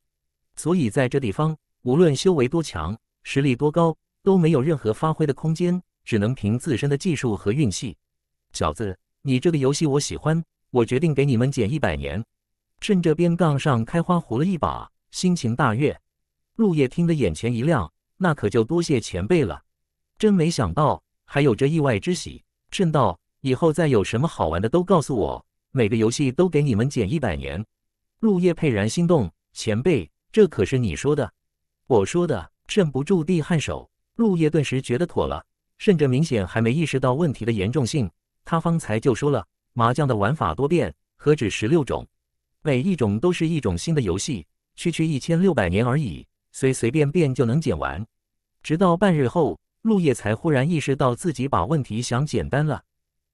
所以在这地方，无论修为多强，实力多高，都没有任何发挥的空间，只能凭自身的技术和运气。小子，你这个游戏我喜欢，我决定给你们减一百年。趁这边杠上开花胡了一把，心情大悦。陆夜听得眼前一亮，那可就多谢前辈了。真没想到还有这意外之喜。慎道。以后再有什么好玩的都告诉我，每个游戏都给你们减一百年。陆叶佩然心动，前辈，这可是你说的，我说的，镇不住地颔首。陆叶顿时觉得妥了，甚至明显还没意识到问题的严重性。他方才就说了，麻将的玩法多变，何止十六种，每一种都是一种新的游戏，区区一千六百年而已，随随便便就能减完。直到半日后，陆叶才忽然意识到自己把问题想简单了。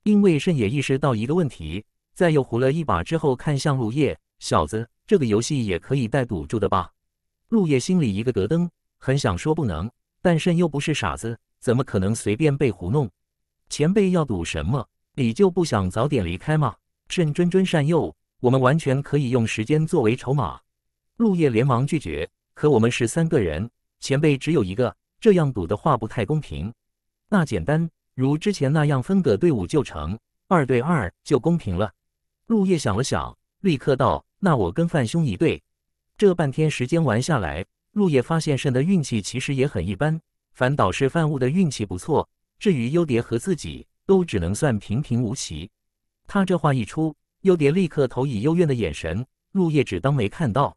因为慎也意识到一个问题，在又胡了一把之后，看向陆叶：“小子，这个游戏也可以带赌注的吧？”陆叶心里一个咯噔，很想说不能，但慎又不是傻子，怎么可能随便被糊弄？前辈要赌什么？你就不想早点离开吗？慎谆谆善诱：“我们完全可以用时间作为筹码。”陆叶连忙拒绝：“可我们是三个人，前辈只有一个，这样赌的话不太公平。”那简单。如之前那样分个队伍就成，二对二就公平了。陆叶想了想，立刻道：“那我跟范兄一队。”这半天时间玩下来，陆叶发现肾的运气其实也很一般，反倒是范务的运气不错。至于优蝶和自己，都只能算平平无奇。他这话一出，优蝶立刻投以幽怨的眼神，陆叶只当没看到。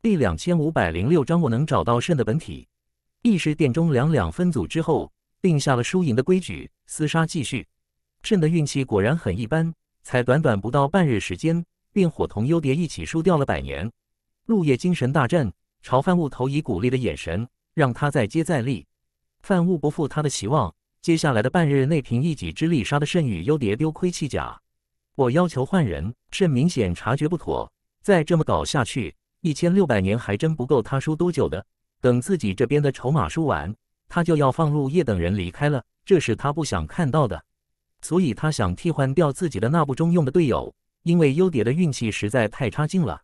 第两千五百零六章我能找到肾的本体。意识殿中两两分组之后，定下了输赢的规矩。厮杀继续，朕的运气果然很一般，才短短不到半日时间，便伙同幽蝶一起输掉了百年。陆夜精神大振，朝范务投以鼓励的眼神，让他再接再厉。范务不负他的期望，接下来的半日内，凭一己之力杀得甚与幽蝶丢盔弃甲。我要求换人，朕明显察觉不妥，再这么搞下去，一千六百年还真不够他输多久的。等自己这边的筹码输完。他就要放入叶等人离开了，这是他不想看到的，所以他想替换掉自己的那不中用的队友，因为优蝶的运气实在太差劲了。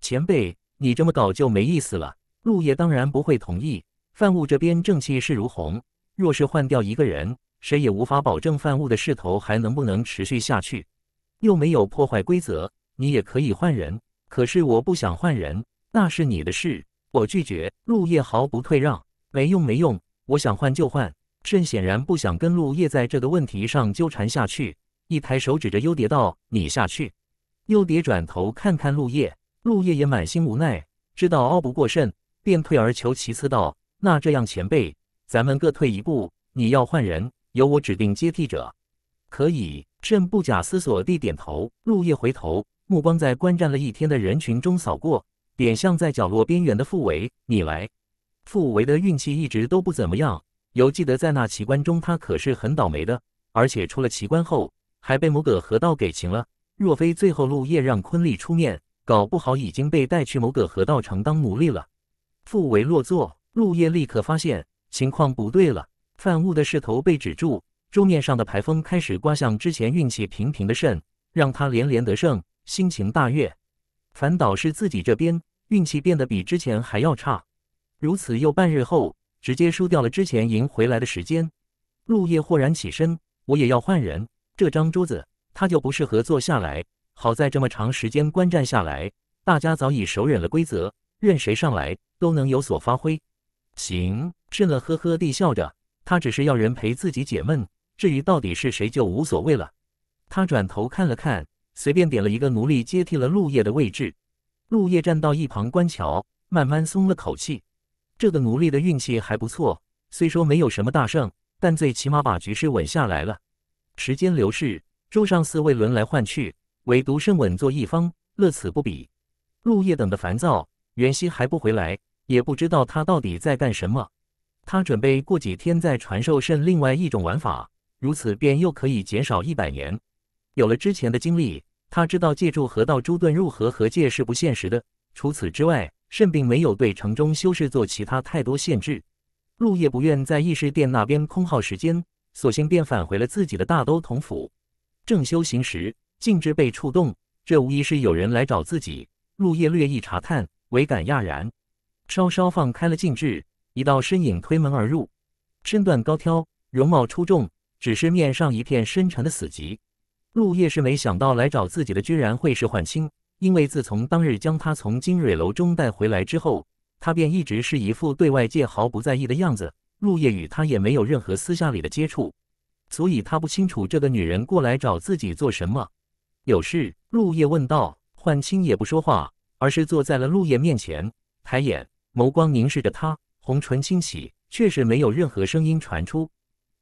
前辈，你这么搞就没意思了。陆叶当然不会同意。饭物这边正气势如虹，若是换掉一个人，谁也无法保证饭物的势头还能不能持续下去。又没有破坏规则，你也可以换人。可是我不想换人，那是你的事，我拒绝。陆叶毫不退让，没用，没用。我想换就换，朕显然不想跟陆叶在这个问题上纠缠下去。一抬手指着优蝶道：“你下去。”优蝶转头看看陆叶，陆叶也满心无奈，知道拗不过甚，便退而求其次道：“那这样，前辈，咱们各退一步。你要换人，由我指定接替者。”可以。朕不假思索地点头。陆叶回头，目光在观战了一天的人群中扫过，点向在角落边缘的傅维：“你来。”傅维的运气一直都不怎么样，犹记得在那奇关中，他可是很倒霉的，而且出了奇关后，还被某个河道给擒了。若非最后陆叶让昆丽出面，搞不好已经被带去某个河道城当奴隶了。傅维落座，陆叶立刻发现情况不对了，犯物的势头被止住，桌面上的牌风开始刮向之前运气平平的肾，让他连连得胜，心情大悦。反倒是自己这边运气变得比之前还要差。如此又半日后，直接输掉了之前赢回来的时间。陆叶豁然起身，我也要换人。这张桌子他就不适合坐下来。好在这么长时间观战下来，大家早已熟忍了规则，任谁上来都能有所发挥。行，赤乐呵呵地笑着，他只是要人陪自己解闷，至于到底是谁就无所谓了。他转头看了看，随便点了一个奴隶接替了陆夜的位置。陆夜站到一旁观瞧，慢慢松了口气。这个奴隶的运气还不错，虽说没有什么大胜，但最起码把局势稳下来了。时间流逝，桌上四位轮来换去，唯独胜稳坐一方，乐此不彼。陆叶等的烦躁，袁熙还不回来，也不知道他到底在干什么。他准备过几天再传授胜另外一种玩法，如此便又可以减少一百年。有了之前的经历，他知道借助河道猪盾入河河界是不现实的。除此之外，甚并没有对城中修士做其他太多限制，陆夜不愿在议事殿那边空耗时间，索性便返回了自己的大都统府。正修行时，静志被触动，这无疑是有人来找自己。陆夜略一查探，唯感讶然，稍稍放开了禁制，一道身影推门而入，身段高挑，容貌出众，只是面上一片深沉的死寂。陆夜是没想到来找自己的居然会是幻清。因为自从当日将他从金蕊楼中带回来之后，他便一直是一副对外界毫不在意的样子。陆夜与他也没有任何私下里的接触，所以他不清楚这个女人过来找自己做什么。有事？陆夜问道。幻清也不说话，而是坐在了陆夜面前，抬眼，眸光凝视着他，红唇轻启，却是没有任何声音传出。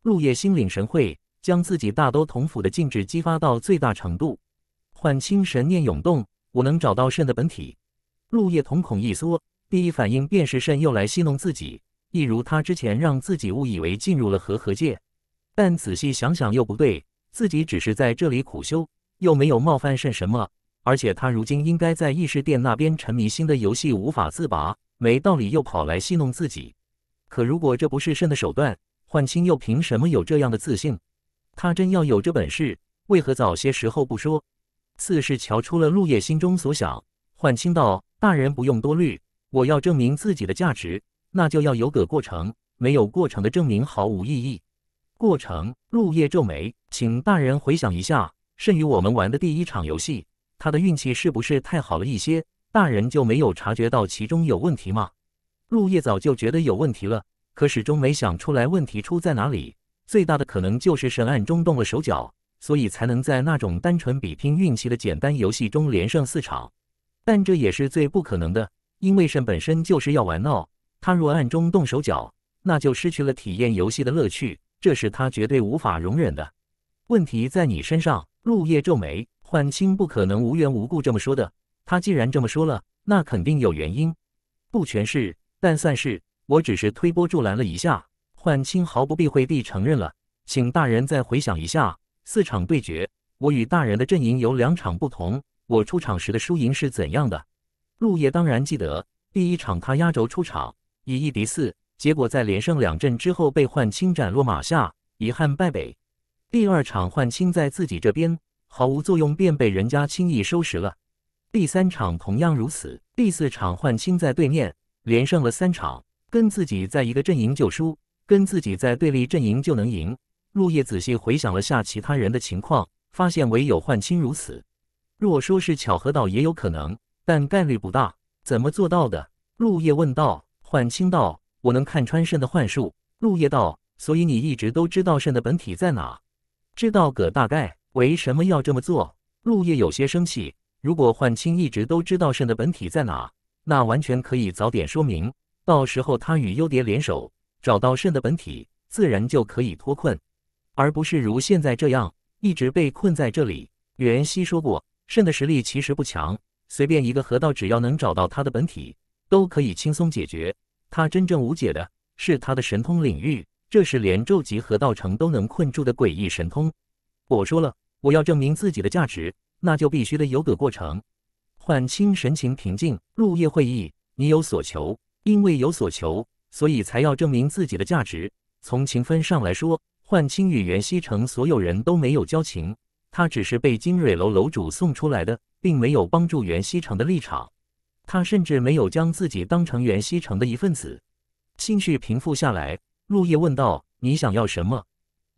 陆夜心领神会，将自己大都同府的禁制激发到最大程度。幻清神念涌动。我能找到肾的本体，陆叶瞳孔一缩，第一反应便是肾又来戏弄自己，一如他之前让自己误以为进入了和合界，但仔细想想又不对，自己只是在这里苦修，又没有冒犯肾什么，而且他如今应该在议事殿那边沉迷新的游戏无法自拔，没道理又跑来戏弄自己。可如果这不是肾的手段，幻青又凭什么有这样的自信？他真要有这本事，为何早些时候不说？似是瞧出了陆叶心中所想，幻清道：“大人不用多虑，我要证明自己的价值，那就要有个过程，没有过程的证明毫无意义。”过程，陆叶皱眉，请大人回想一下，甚于我们玩的第一场游戏，他的运气是不是太好了一些？大人就没有察觉到其中有问题吗？陆叶早就觉得有问题了，可始终没想出来问题出在哪里。最大的可能就是沈暗中动了手脚。所以才能在那种单纯比拼运气的简单游戏中连胜四场，但这也是最不可能的，因为肾本身就是要玩闹，他若暗中动手脚，那就失去了体验游戏的乐趣，这是他绝对无法容忍的。问题在你身上，陆叶皱眉，幻清不可能无缘无故这么说的，他既然这么说了，那肯定有原因，不全是，但算是，我只是推波助澜了一下。幻清毫不避讳地承认了，请大人再回想一下。四场对决，我与大人的阵营有两场不同。我出场时的输赢是怎样的？陆叶当然记得，第一场他压轴出场，以一敌四，结果在连胜两阵之后被幻清斩落马下，遗憾败北。第二场幻清在自己这边毫无作用，便被人家轻易收拾了。第三场同样如此。第四场幻清在对面连胜了三场，跟自己在一个阵营就输，跟自己在对立阵营就能赢。陆叶仔细回想了下其他人的情况，发现唯有幻清如此。若说是巧合倒也有可能，但概率不大。怎么做到的？陆叶问道。幻清道：“我能看穿肾的幻术。”陆叶道：“所以你一直都知道肾的本体在哪？知道个大概。为什么要这么做？”陆叶有些生气。如果幻清一直都知道肾的本体在哪，那完全可以早点说明。到时候他与幽蝶联手找到肾的本体，自然就可以脱困。而不是如现在这样一直被困在这里。袁熙说过，肾的实力其实不强，随便一个河道，只要能找到他的本体，都可以轻松解决。他真正无解的是他的神通领域，这是连咒级河道城都能困住的诡异神通。我说了，我要证明自己的价值，那就必须得有个过程。幻清神情平静，入夜会议，你有所求，因为有所求，所以才要证明自己的价值。从情分上来说。幻青与袁西城所有人都没有交情，他只是被金蕊楼楼主送出来的，并没有帮助袁西城的立场。他甚至没有将自己当成袁西城的一份子。情绪平复下来，陆叶问道：“你想要什么？”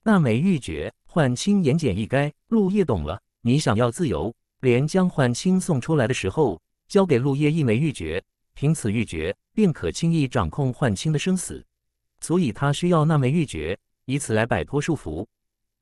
那枚玉珏，幻青言简意赅，陆叶懂了。你想要自由。连将幻青送出来的时候，交给陆叶一枚玉珏，凭此玉珏便可轻易掌控幻青的生死，所以他需要那枚玉珏。以此来摆脱束缚。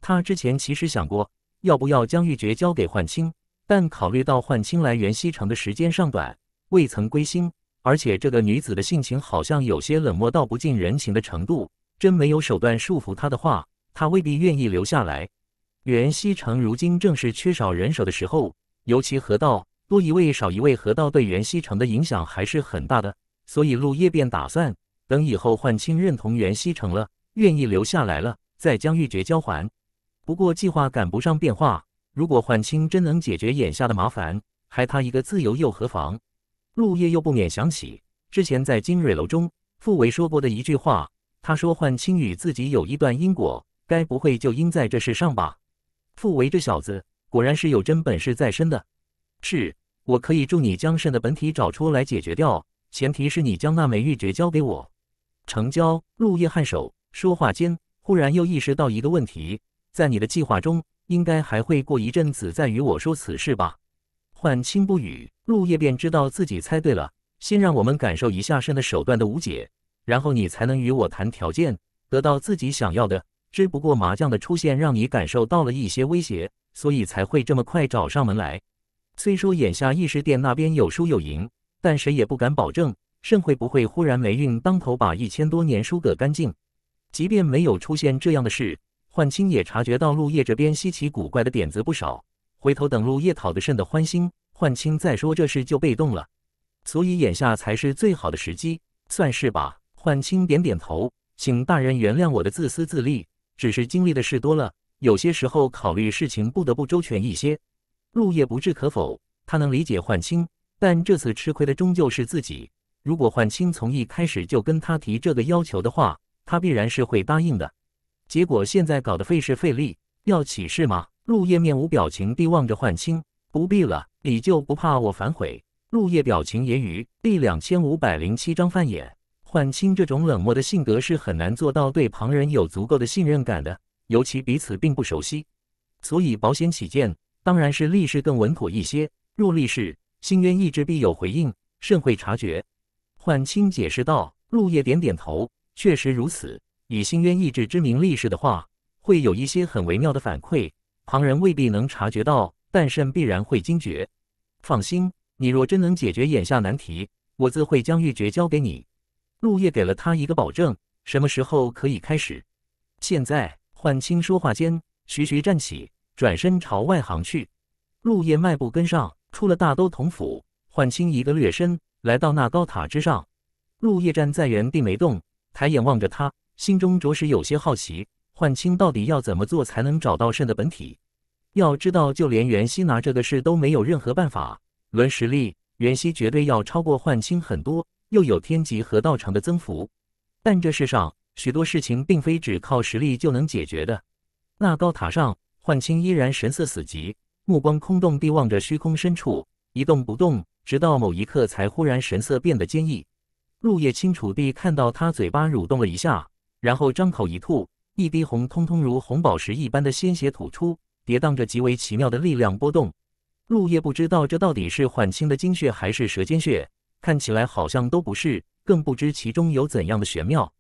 他之前其实想过要不要将玉珏交给幻清，但考虑到幻清来袁西城的时间尚短，未曾归心，而且这个女子的性情好像有些冷漠到不近人情的程度，真没有手段束缚她的话，她未必愿意留下来。袁熙城如今正是缺少人手的时候，尤其河道多一位少一位，河道对袁熙城的影响还是很大的。所以陆叶便打算等以后幻清认同袁熙城了。愿意留下来了，再将玉珏交还。不过计划赶不上变化，如果换清真能解决眼下的麻烦，还他一个自由又何妨？陆叶又不免想起之前在金蕊楼中傅维说过的一句话，他说换清与自己有一段因果，该不会就因在这世上吧？傅维这小子果然是有真本事在身的，是，我可以助你将肾的本体找出来解决掉，前提是你将那枚玉珏交给我。成交。陆叶颔首。说话间，忽然又意识到一个问题，在你的计划中，应该还会过一阵子再与我说此事吧？幻清不语，陆叶便知道自己猜对了。先让我们感受一下圣的手段的无解，然后你才能与我谈条件，得到自己想要的。只不过麻将的出现，让你感受到了一些威胁，所以才会这么快找上门来。虽说眼下意识殿那边有输有赢，但谁也不敢保证圣会不会忽然霉运当头，把一千多年输个干净。即便没有出现这样的事，幻青也察觉到陆叶这边稀奇古怪的点子不少。回头等陆叶讨得甚的欢心，幻青再说这事就被动了。所以眼下才是最好的时机，算是吧。幻青点点头，请大人原谅我的自私自利，只是经历的事多了，有些时候考虑事情不得不周全一些。陆叶不置可否，他能理解幻青，但这次吃亏的终究是自己。如果幻青从一开始就跟他提这个要求的话。他必然是会答应的，结果现在搞得费时费力，要起誓吗？陆叶面无表情地望着幻青，不必了，你就不怕我反悔？陆叶表情揶揄。第两千五百零七章犯眼。幻青这种冷漠的性格是很难做到对旁人有足够的信任感的，尤其彼此并不熟悉，所以保险起见，当然是立誓更稳妥一些。若立誓，心渊意志必有回应，甚会察觉。幻青解释道。陆叶点点头。确实如此，以星渊意志之名立誓的话，会有一些很微妙的反馈，旁人未必能察觉到，但甚必然会惊觉。放心，你若真能解决眼下难题，我自会将玉珏交给你。陆叶给了他一个保证。什么时候可以开始？现在。幻清说话间，徐徐站起，转身朝外行去。陆叶迈步跟上，出了大都统府。幻清一个掠身，来到那高塔之上。陆叶站在原地没动。抬眼望着他，心中着实有些好奇，幻清到底要怎么做才能找到肾的本体？要知道，就连袁熙拿这个事都没有任何办法。论实力，袁熙绝对要超过幻清很多，又有天级和道场的增幅。但这世上许多事情并非只靠实力就能解决的。那高塔上，幻清依然神色死寂，目光空洞地望着虚空深处，一动不动，直到某一刻才忽然神色变得坚毅。陆叶清楚地看到他嘴巴蠕动了一下，然后张口一吐，一滴红通通如红宝石一般的鲜血吐出，跌宕着极为奇妙的力量波动。陆叶不知道这到底是幻清的精血还是舌尖血，看起来好像都不是，更不知其中有怎样的玄妙。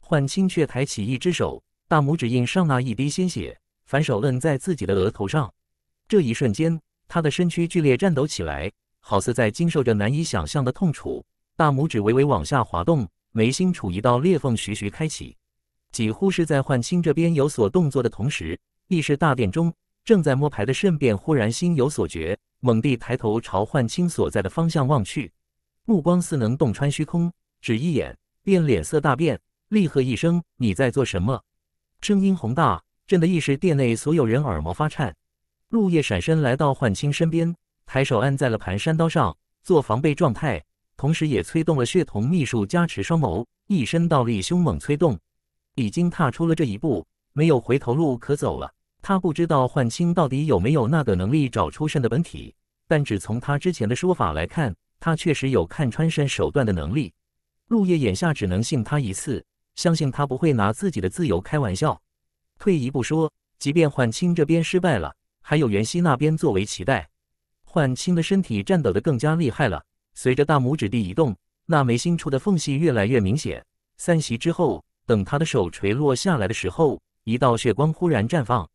幻清却抬起一只手，大拇指印上那一滴鲜血，反手摁在自己的额头上。这一瞬间，他的身躯剧烈颤抖起来，好似在经受着难以想象的痛楚。大拇指微微往下滑动，眉心处一道裂缝徐徐开启。几乎是在幻清这边有所动作的同时，意识大殿中正在摸牌的慎变忽然心有所觉，猛地抬头朝幻清所在的方向望去，目光似能洞穿虚空，只一眼便脸色大变，厉喝一声：“你在做什么？”声音宏大，震得意识殿内所有人耳膜发颤。陆叶闪身来到幻清身边，抬手按在了盘山刀上，做防备状态。同时也催动了血瞳秘术加持双眸，一身道力凶猛催动，已经踏出了这一步，没有回头路可走了。他不知道幻青到底有没有那个能力找出身的本体，但只从他之前的说法来看，他确实有看穿身手段的能力。陆叶眼下只能信他一次，相信他不会拿自己的自由开玩笑。退一步说，即便幻青这边失败了，还有袁熙那边作为期待，幻青的身体颤抖的更加厉害了。随着大拇指的移动，那眉心处的缝隙越来越明显。三息之后，等他的手垂落下来的时候，一道血光忽然绽放。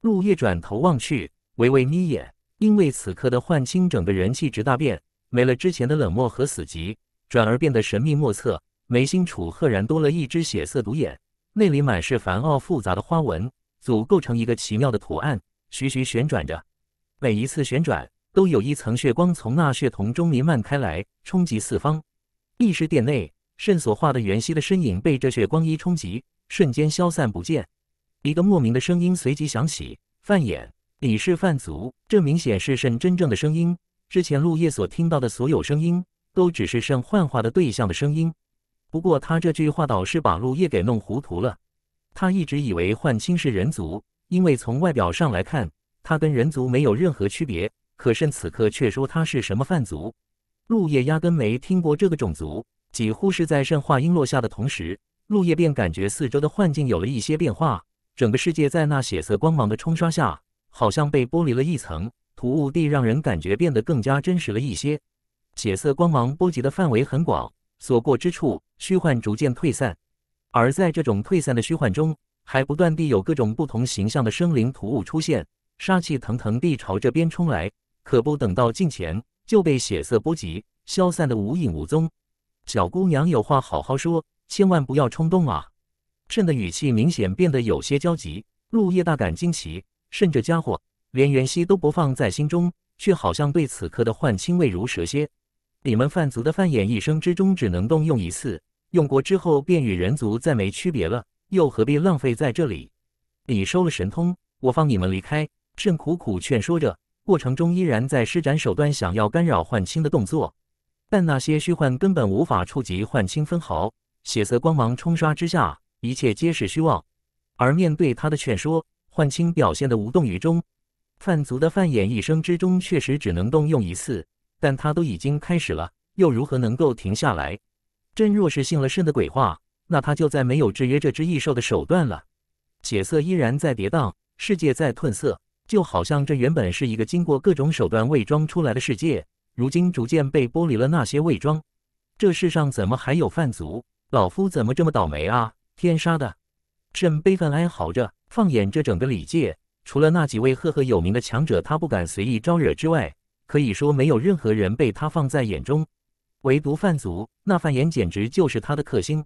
陆叶转头望去，微微眯眼，因为此刻的幻清整个人气值大变，没了之前的冷漠和死寂，转而变得神秘莫测。眉心处赫然多了一只血色独眼，那里满是繁奥复杂的花纹，组构成一个奇妙的图案，徐徐旋转着，每一次旋转。都有一层血光从那血瞳中弥漫开来，冲击四方。意识殿内，圣所化的袁熙的身影被这血光一冲击，瞬间消散不见。一个莫名的声音随即响起：“范衍，你是范族，这明显是圣真正的声音。之前陆叶所听到的所有声音，都只是圣幻化的对象的声音。不过他这句话倒是把陆叶给弄糊涂了。他一直以为幻青是人族，因为从外表上来看，他跟人族没有任何区别。”可甚此刻却说他是什么泛族，陆叶压根没听过这个种族。几乎是在盛话音落下的同时，陆叶便感觉四周的幻境有了一些变化，整个世界在那血色光芒的冲刷下，好像被剥离了一层，突兀地让人感觉变得更加真实了一些。血色光芒波及的范围很广，所过之处，虚幻逐渐退散，而在这种退散的虚幻中，还不断地有各种不同形象的生灵突兀出现，杀气腾腾地朝这边冲来。可不等到近前，就被血色波及，消散得无影无踪。小姑娘有话好好说，千万不要冲动啊！朕的语气明显变得有些焦急。陆叶大感惊奇，甚这家伙连元熙都不放在心中，却好像对此刻的幻青味如蛇蝎。你们范族的范眼一生之中只能动用一次，用过之后便与人族再没区别了，又何必浪费在这里？你收了神通，我放你们离开。朕苦苦劝说着。过程中依然在施展手段，想要干扰幻青的动作，但那些虚幻根本无法触及幻青分毫。血色光芒冲刷之下，一切皆是虚妄。而面对他的劝说，幻青表现得无动于衷。范族的范眼一生之中确实只能动用一次，但他都已经开始了，又如何能够停下来？真若是信了慎的鬼话，那他就在没有制约这只异兽的手段了。血色依然在跌宕，世界在褪色。就好像这原本是一个经过各种手段伪装出来的世界，如今逐渐被剥离了那些伪装。这世上怎么还有贩族？老夫怎么这么倒霉啊！天杀的！朕悲愤哀嚎着。放眼这整个礼界，除了那几位赫赫有名的强者，他不敢随意招惹之外，可以说没有任何人被他放在眼中。唯独贩族，那贩言简直就是他的克星。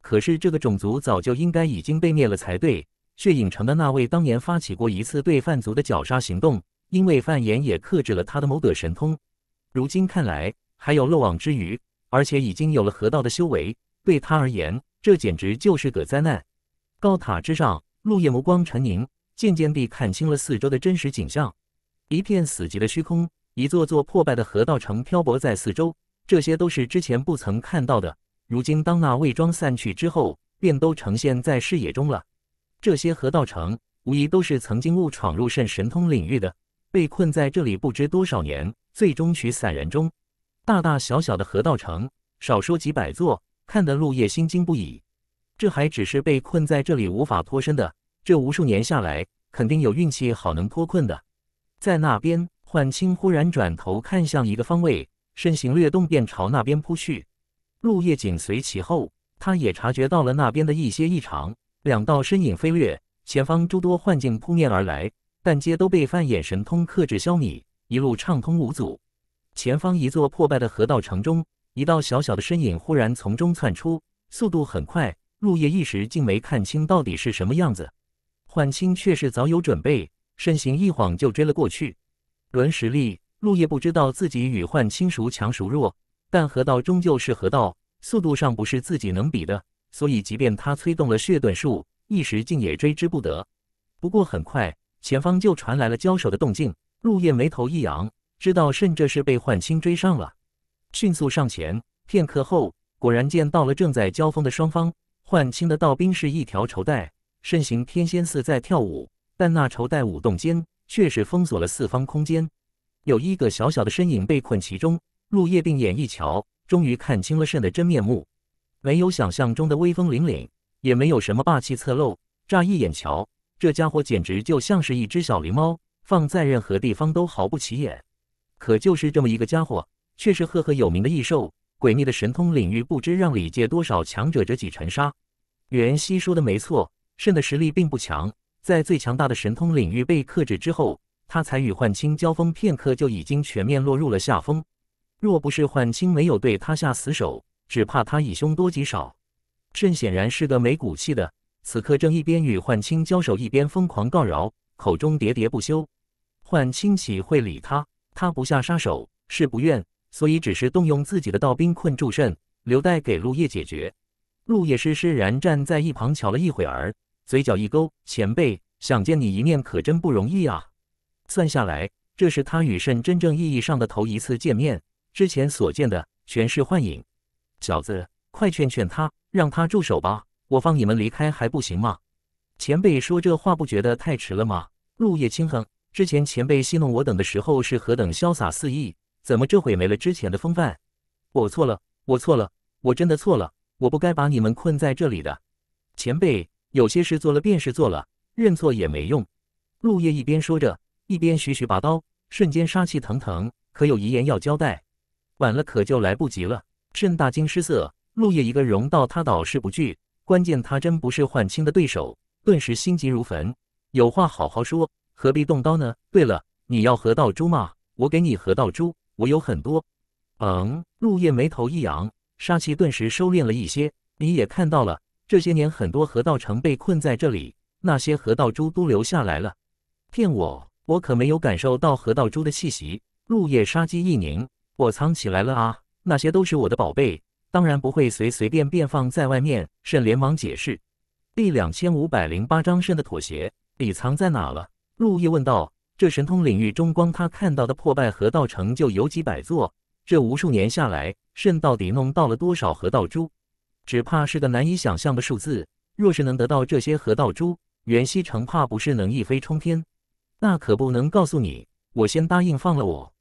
可是这个种族早就应该已经被灭了才对。血影城的那位当年发起过一次对范族的绞杀行动，因为范岩也克制了他的某个神通，如今看来还有漏网之鱼，而且已经有了河道的修为，对他而言这简直就是个灾难。高塔之上，陆叶暮光沉凝，渐渐地看清了四周的真实景象：一片死寂的虚空，一座座破败的河道城漂泊在四周，这些都是之前不曾看到的。如今当那伪装散去之后，便都呈现在视野中了。这些河道城无疑都是曾经误闯入圣神通领域的，被困在这里不知多少年，最终取散人中，大大小小的河道城少说几百座，看得陆叶心惊不已。这还只是被困在这里无法脱身的，这无数年下来，肯定有运气好能脱困的。在那边，幻青忽然转头看向一个方位，身形略动便朝那边扑去，陆叶紧随其后，他也察觉到了那边的一些异常。两道身影飞掠，前方诸多幻境扑面而来，但皆都被范眼神通克制消弭，一路畅通无阻。前方一座破败的河道城中，一道小小的身影忽然从中窜出，速度很快。陆夜一时竟没看清到底是什么样子。幻青却是早有准备，身形一晃就追了过去。论实力，陆夜不知道自己与幻青孰强孰弱，但河道终究是河道，速度上不是自己能比的。所以，即便他催动了血遁术，一时竟也追之不得。不过，很快前方就传来了交手的动静。陆夜眉头一扬，知道慎这是被幻青追上了，迅速上前。片刻后，果然见到了正在交锋的双方。幻青的道兵是一条绸带，身形天仙似在跳舞，但那绸带舞动间却是封锁了四方空间，有一个小小的身影被困其中。陆叶定眼一瞧，终于看清了慎的真面目。没有想象中的威风凛凛，也没有什么霸气侧漏。乍一眼瞧，这家伙简直就像是一只小狸猫，放在任何地方都毫不起眼。可就是这么一个家伙，却是赫赫有名的异兽，诡秘的神通领域不知让里界多少强者折戟沉沙。袁熙说的没错，圣的实力并不强，在最强大的神通领域被克制之后，他才与幻清交锋片刻就已经全面落入了下风。若不是幻清没有对他下死手，只怕他以凶多吉少。朕显然是个没骨气的，此刻正一边与幻清交手，一边疯狂告饶，口中喋喋不休。幻清岂会理他？他不下杀手是不愿，所以只是动用自己的道兵困住朕，留待给陆叶解决。陆叶施施然站在一旁瞧了一会儿，嘴角一勾：“前辈，想见你一面可真不容易啊！算下来，这是他与朕真正意义上的头一次见面，之前所见的全是幻影。”小子，快劝劝他，让他住手吧！我放你们离开还不行吗？前辈说这话不觉得太迟了吗？陆叶轻哼，之前前辈戏弄我等的时候是何等潇洒肆意，怎么这会没了之前的风范？我错了，我错了，我真的错了，我不该把你们困在这里的。前辈有些事做了便是做了，认错也没用。陆叶一边说着，一边徐徐拔刀，瞬间杀气腾腾。可有遗言要交代？晚了可就来不及了。甚大惊失色，陆叶一个融道，他倒是不惧，关键他真不是幻清的对手，顿时心急如焚。有话好好说，何必动刀呢？对了，你要河道珠吗？我给你河道珠，我有很多。嗯，陆叶眉头一扬，杀气顿时收敛了一些。你也看到了，这些年很多河道城被困在这里，那些河道珠都留下来了。骗我，我可没有感受到河道珠的气息。陆叶杀机一凝，我藏起来了啊。那些都是我的宝贝，当然不会随随便便放在外面。慎连忙解释。第两千五百零八章慎的妥协。你藏在哪了？陆毅问道。这神通领域中，光他看到的破败河道城就有几百座。这无数年下来，慎到底弄到了多少河道珠？只怕是个难以想象的数字。若是能得到这些河道珠，袁西城怕不是能一飞冲天。那可不能告诉你。我先答应放了我。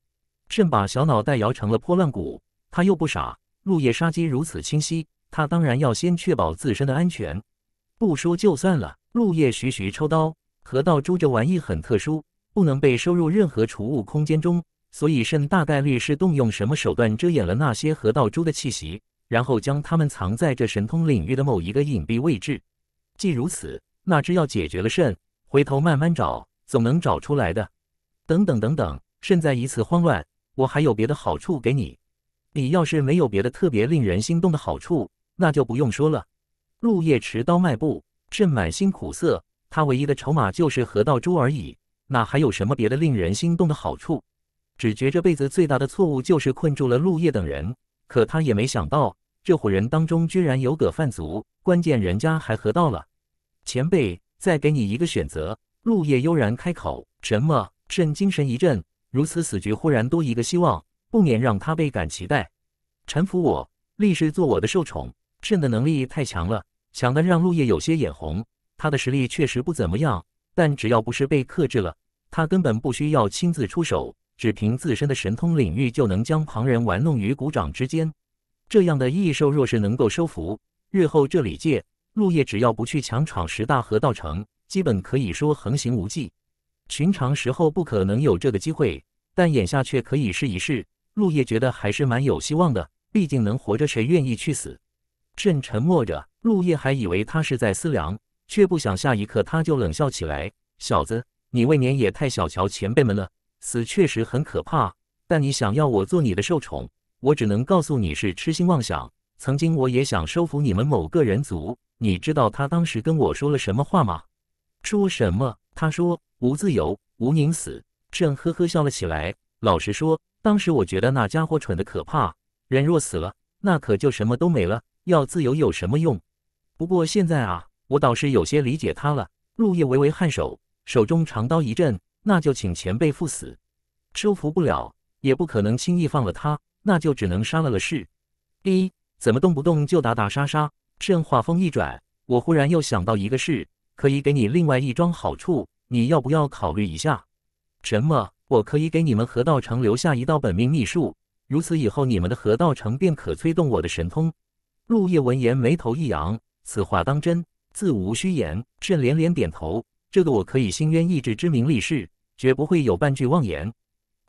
慎把小脑袋摇成了破浪鼓。他又不傻，陆夜杀机如此清晰，他当然要先确保自身的安全。不说就算了，陆夜徐徐抽刀。河道珠这玩意很特殊，不能被收入任何储物空间中，所以慎大概率是动用什么手段遮掩了那些河道珠的气息，然后将它们藏在这神通领域的某一个隐蔽位置。既如此，那只要解决了慎，回头慢慢找，总能找出来的。等等等等，慎在一次慌乱，我还有别的好处给你。你要是没有别的特别令人心动的好处，那就不用说了。陆叶持刀迈步，朕满心苦涩。他唯一的筹码就是河道珠而已，哪还有什么别的令人心动的好处？只觉这辈子最大的错误就是困住了陆叶等人。可他也没想到，这伙人当中居然有葛贩族，关键人家还河道了。前辈，再给你一个选择。陆叶悠然开口：“什么？”朕精神一振，如此死局忽然多一个希望。不免让他倍感期待，臣服我，立誓做我的受宠。朕的能力太强了，强的让陆叶有些眼红。他的实力确实不怎么样，但只要不是被克制了，他根本不需要亲自出手，只凭自身的神通领域就能将旁人玩弄于股掌之间。这样的异兽若是能够收服，日后这里界陆叶只要不去强闯十大河道城，基本可以说横行无忌。寻常时候不可能有这个机会，但眼下却可以试一试。陆叶觉得还是蛮有希望的，毕竟能活着，谁愿意去死？朕沉默着，陆叶还以为他是在思量，却不想下一刻他就冷笑起来：“小子，你未免也太小瞧前辈们了。死确实很可怕，但你想要我做你的受宠，我只能告诉你是痴心妄想。曾经我也想收服你们某个人族，你知道他当时跟我说了什么话吗？说什么？他说无自由，无宁死。”朕呵呵笑了起来。老实说。当时我觉得那家伙蠢得可怕，人若死了，那可就什么都没了，要自由有什么用？不过现在啊，我倒是有些理解他了。陆叶微微颔首，手中长刀一震，那就请前辈赴死。收服不了，也不可能轻易放了他，那就只能杀了了事。第一，怎么动不动就打打杀杀？正话锋一转，我忽然又想到一个事，可以给你另外一桩好处，你要不要考虑一下？什么？我可以给你们河道城留下一道本命秘术，如此以后你们的河道城便可催动我的神通。陆叶闻言，眉头一扬：“此话当真，自无虚言。”甚连连点头：“这个我可以心渊意志之名立誓，绝不会有半句妄言。”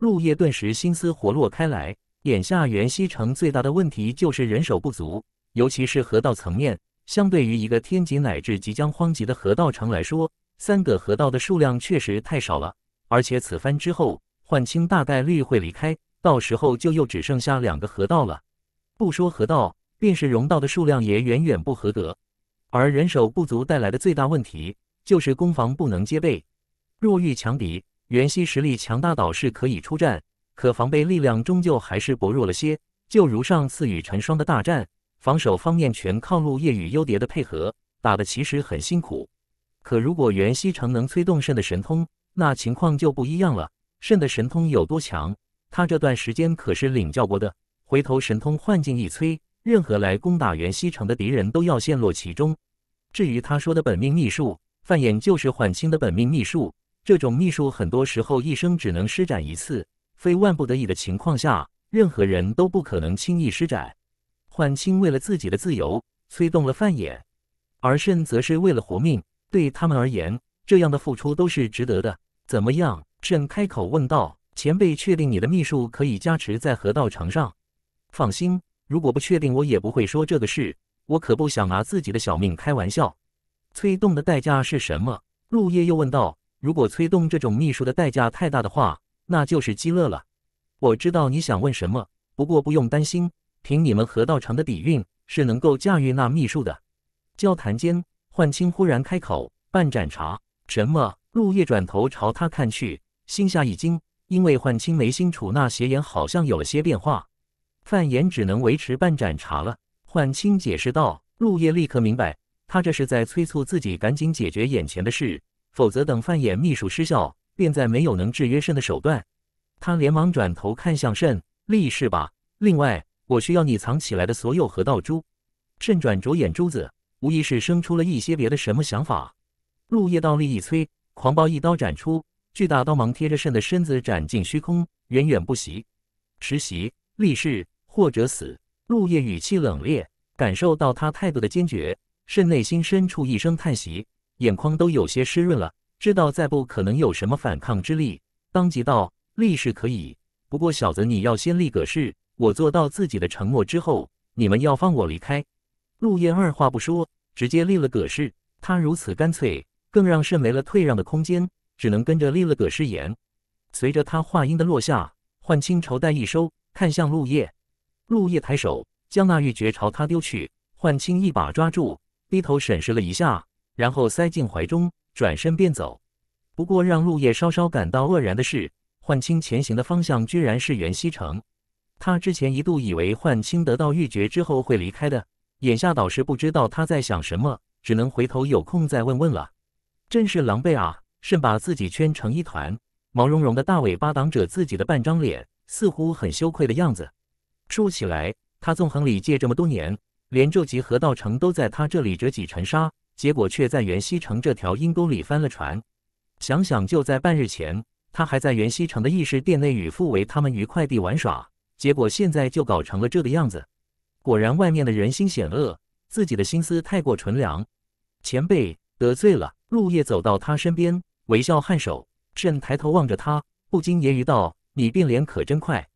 陆叶顿时心思活络开来。眼下元熙城最大的问题就是人手不足，尤其是河道层面，相对于一个天级乃至即将荒级的河道城来说，三个河道的数量确实太少了。而且此番之后，幻青大概率会离开，到时候就又只剩下两个河道了。不说河道，便是容道的数量也远远不合格。而人手不足带来的最大问题，就是攻防不能兼备。若遇强敌，袁熙实力强大倒是可以出战，可防备力量终究还是薄弱了些。就如上次与陈双的大战，防守方面全靠陆叶与幽蝶的配合，打得其实很辛苦。可如果袁熙常能催动身的神通，那情况就不一样了。肾的神通有多强，他这段时间可是领教过的。回头神通幻境一催，任何来攻打元西城的敌人都要陷落其中。至于他说的本命秘术，范衍就是缓清的本命秘术。这种秘术很多时候一生只能施展一次，非万不得已的情况下，任何人都不可能轻易施展。缓清为了自己的自由，催动了范衍，而肾则是为了活命。对他们而言，这样的付出都是值得的。怎么样？朕开口问道。前辈，确定你的秘术可以加持在河道城上？放心，如果不确定，我也不会说这个事。我可不想拿自己的小命开玩笑。催动的代价是什么？陆叶又问道。如果催动这种秘术的代价太大的话，那就是积乐了。我知道你想问什么，不过不用担心，凭你们河道城的底蕴，是能够驾驭那秘术的。交谈间，幻清忽然开口：“半盏茶。”什么？陆叶转头朝他看去，心下一惊，因为幻青眉心处那斜眼好像有了些变化。范衍只能维持半盏茶了。幻青解释道，陆叶立刻明白，他这是在催促自己赶紧解决眼前的事，否则等范衍秘术失效，便再没有能制约肾的手段。他连忙转头看向肾：“力是吧？另外，我需要你藏起来的所有河道珠。”肾转着眼珠子，无疑是生出了一些别的什么想法。陆叶倒立一催。狂暴一刀斩出，巨大刀芒贴着慎的身子斩进虚空，远远不袭。实袭立誓，或者死。陆叶语气冷冽，感受到他态度的坚决，肾内心深处一声叹息，眼眶都有些湿润了，知道再不可能有什么反抗之力，当即道：“立誓可以，不过小子，你要先立个誓，我做到自己的承诺之后，你们要放我离开。”陆叶二话不说，直接立了个誓。他如此干脆。更让慎没了退让的空间，只能跟着立了个誓言。随着他话音的落下，幻青绸带一收，看向陆叶。陆叶抬手将那玉珏朝他丢去，幻青一把抓住，低头审视了一下，然后塞进怀中，转身便走。不过让陆叶稍稍感到愕然的是，幻青前行的方向居然是元熙城。他之前一度以为幻青得到玉珏之后会离开的，眼下倒是不知道他在想什么，只能回头有空再问问了。真是狼狈啊！甚把自己圈成一团，毛茸茸的大尾巴挡着自己的半张脸，似乎很羞愧的样子。说起来，他纵横礼界这么多年，连宙级河道城都在他这里折戟沉沙，结果却在袁熙城这条阴沟里翻了船。想想就在半日前，他还在袁熙城的议事殿内与傅维他们愉快地玩耍，结果现在就搞成了这个样子。果然，外面的人心险恶，自己的心思太过纯良。前辈。得罪了，陆叶走到他身边，微笑颔首。朕抬头望着他，不禁揶揄道：“你变脸可真快，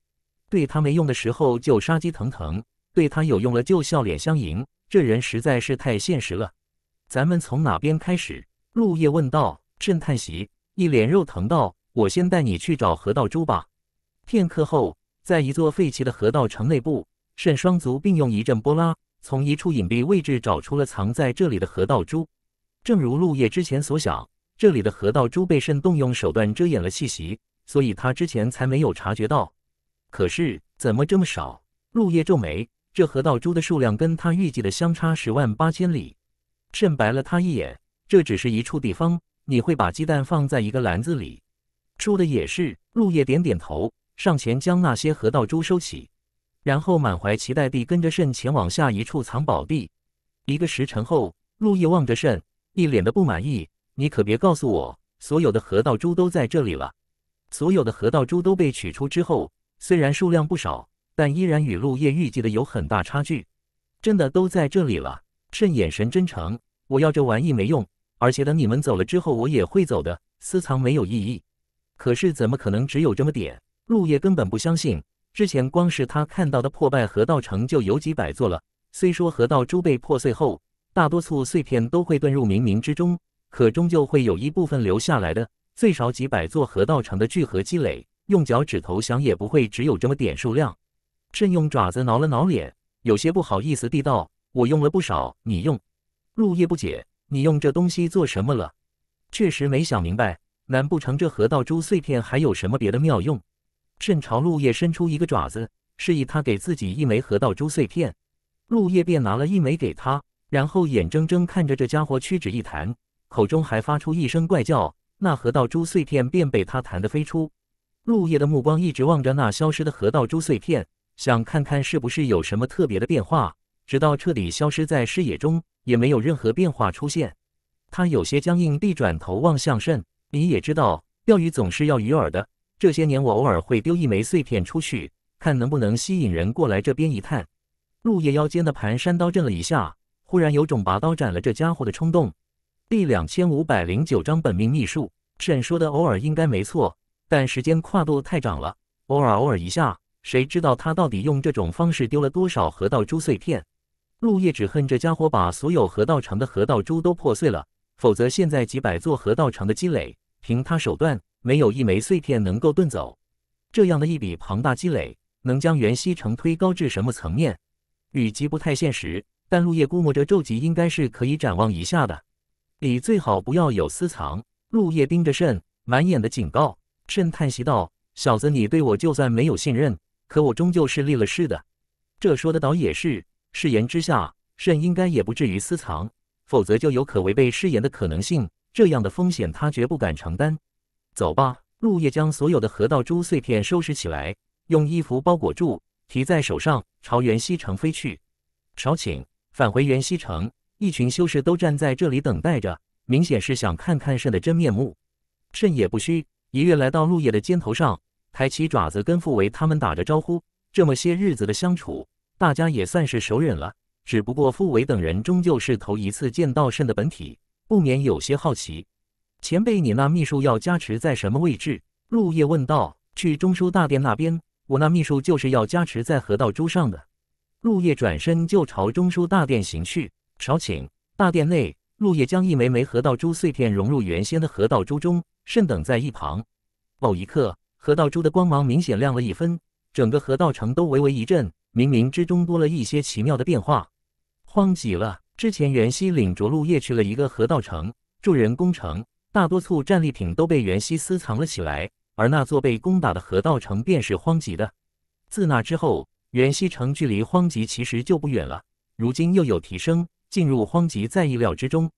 对他没用的时候就杀鸡腾腾，对他有用了就笑脸相迎，这人实在是太现实了。”咱们从哪边开始？陆叶问道。朕叹息，一脸肉疼道：“我先带你去找河道珠吧。”片刻后，在一座废弃的河道城内部，慎双足并用一阵波拉，从一处隐蔽位置找出了藏在这里的河道珠。正如陆叶之前所想，这里的河道猪被慎动用手段遮掩了气息，所以他之前才没有察觉到。可是怎么这么少？陆叶皱眉，这河道猪的数量跟他预计的相差十万八千里。慎白了他一眼，这只是一处地方，你会把鸡蛋放在一个篮子里。说的也是。陆叶点点头，上前将那些河道猪收起，然后满怀期待地跟着慎前往下一处藏宝地。一个时辰后，陆叶望着慎。一脸的不满意，你可别告诉我所有的河道珠都在这里了。所有的河道珠都被取出之后，虽然数量不少，但依然与陆叶预计的有很大差距。真的都在这里了，趁眼神真诚，我要这玩意没用。而且等你们走了之后，我也会走的，私藏没有意义。可是怎么可能只有这么点？陆叶根本不相信，之前光是他看到的破败河道城就有几百座了。虽说河道珠被破碎后，大多数碎片都会遁入冥冥之中，可终究会有一部分留下来的。最少几百座河道城的聚合积累，用脚趾头想也不会只有这么点数量。朕用爪子挠了挠脸，有些不好意思地道：“我用了不少，你用。”陆叶不解：“你用这东西做什么了？”确实没想明白，难不成这河道珠碎片还有什么别的妙用？朕朝陆叶伸出一个爪子，示意他给自己一枚河道珠碎片，陆叶便拿了一枚给他。然后眼睁睁看着这家伙屈指一弹，口中还发出一声怪叫，那河道珠碎片便被他弹得飞出。陆叶的目光一直望着那消失的河道珠碎片，想看看是不是有什么特别的变化，直到彻底消失在视野中，也没有任何变化出现。他有些僵硬地转头望向慎，你也知道，钓鱼总是要鱼饵的。这些年我偶尔会丢一枚碎片出去，看能不能吸引人过来这边一探。陆叶腰间的盘山刀震了一下。忽然有种拔刀斩了这家伙的冲动。第两千五百零九章本命秘术。朕说的偶尔应该没错，但时间跨度太长了，偶尔偶尔一下，谁知道他到底用这种方式丢了多少河道珠碎片？陆叶只恨这家伙把所有河道城的河道珠都破碎了，否则现在几百座河道城的积累，凭他手段，没有一枚碎片能够遁走。这样的一笔庞大积累，能将元熙城推高至什么层面？与其不太现实。但陆叶估摸着皱吉应该是可以展望一下的，你最好不要有私藏。陆叶盯着肾，满眼的警告。肾叹息道：“小子，你对我就算没有信任，可我终究是立了誓的。这说的倒也是，誓言之下，肾应该也不至于私藏，否则就有可违背誓言的可能性。这样的风险，他绝不敢承担。”走吧，陆叶将所有的河道珠碎片收拾起来，用衣服包裹住，提在手上，朝元西城飞去。少请。返回元西城，一群修士都站在这里等待着，明显是想看看肾的真面目。肾也不虚，一跃来到陆叶的肩头上，抬起爪子跟傅维他们打着招呼。这么些日子的相处，大家也算是熟人了。只不过傅维等人终究是头一次见到肾的本体，不免有些好奇。前辈，你那秘术要加持在什么位置？陆叶问道。去中枢大殿那边，我那秘术就是要加持在河道珠上的。陆叶转身就朝中枢大殿行去。少顷，大殿内，陆叶将一枚枚河道珠碎片融入原先的河道珠中，甚等在一旁。某一刻，河道珠的光芒明显亮了一分，整个河道城都微微一震，冥冥之中多了一些奇妙的变化。慌极了！之前袁熙领着陆叶去了一个河道城，助人攻城，大多数战利品都被袁熙私藏了起来，而那座被攻打的河道城便是荒极的。自那之后。袁熙城距离荒极其实就不远了，如今又有提升，进入荒极在意料之中。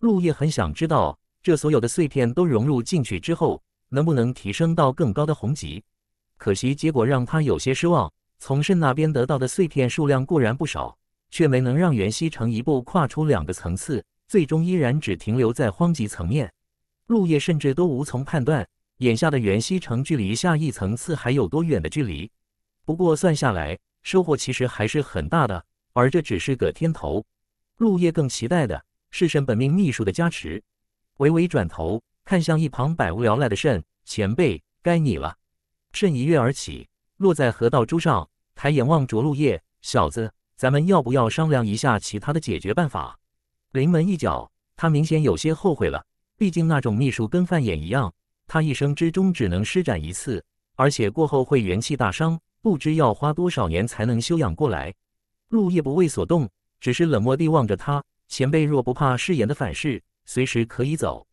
陆叶很想知道，这所有的碎片都融入进去之后，能不能提升到更高的红级？可惜结果让他有些失望。从圣那边得到的碎片数量固然不少，却没能让袁熙城一步跨出两个层次，最终依然只停留在荒级层面。陆叶甚至都无从判断，眼下的袁熙城距离下一层次还有多远的距离。不过算下来，收获其实还是很大的。而这只是个天头，陆叶更期待的是沈本命秘术的加持。微微转头看向一旁百无聊赖的肾前辈，该你了。趁一跃而起，落在河道珠上，抬眼望着陆叶：“小子，咱们要不要商量一下其他的解决办法？”临门一脚，他明显有些后悔了。毕竟那种秘术跟范眼一样，他一生之中只能施展一次，而且过后会元气大伤。不知要花多少年才能修养过来。陆叶不为所动，只是冷漠地望着他。前辈若不怕誓言的反噬，随时可以走。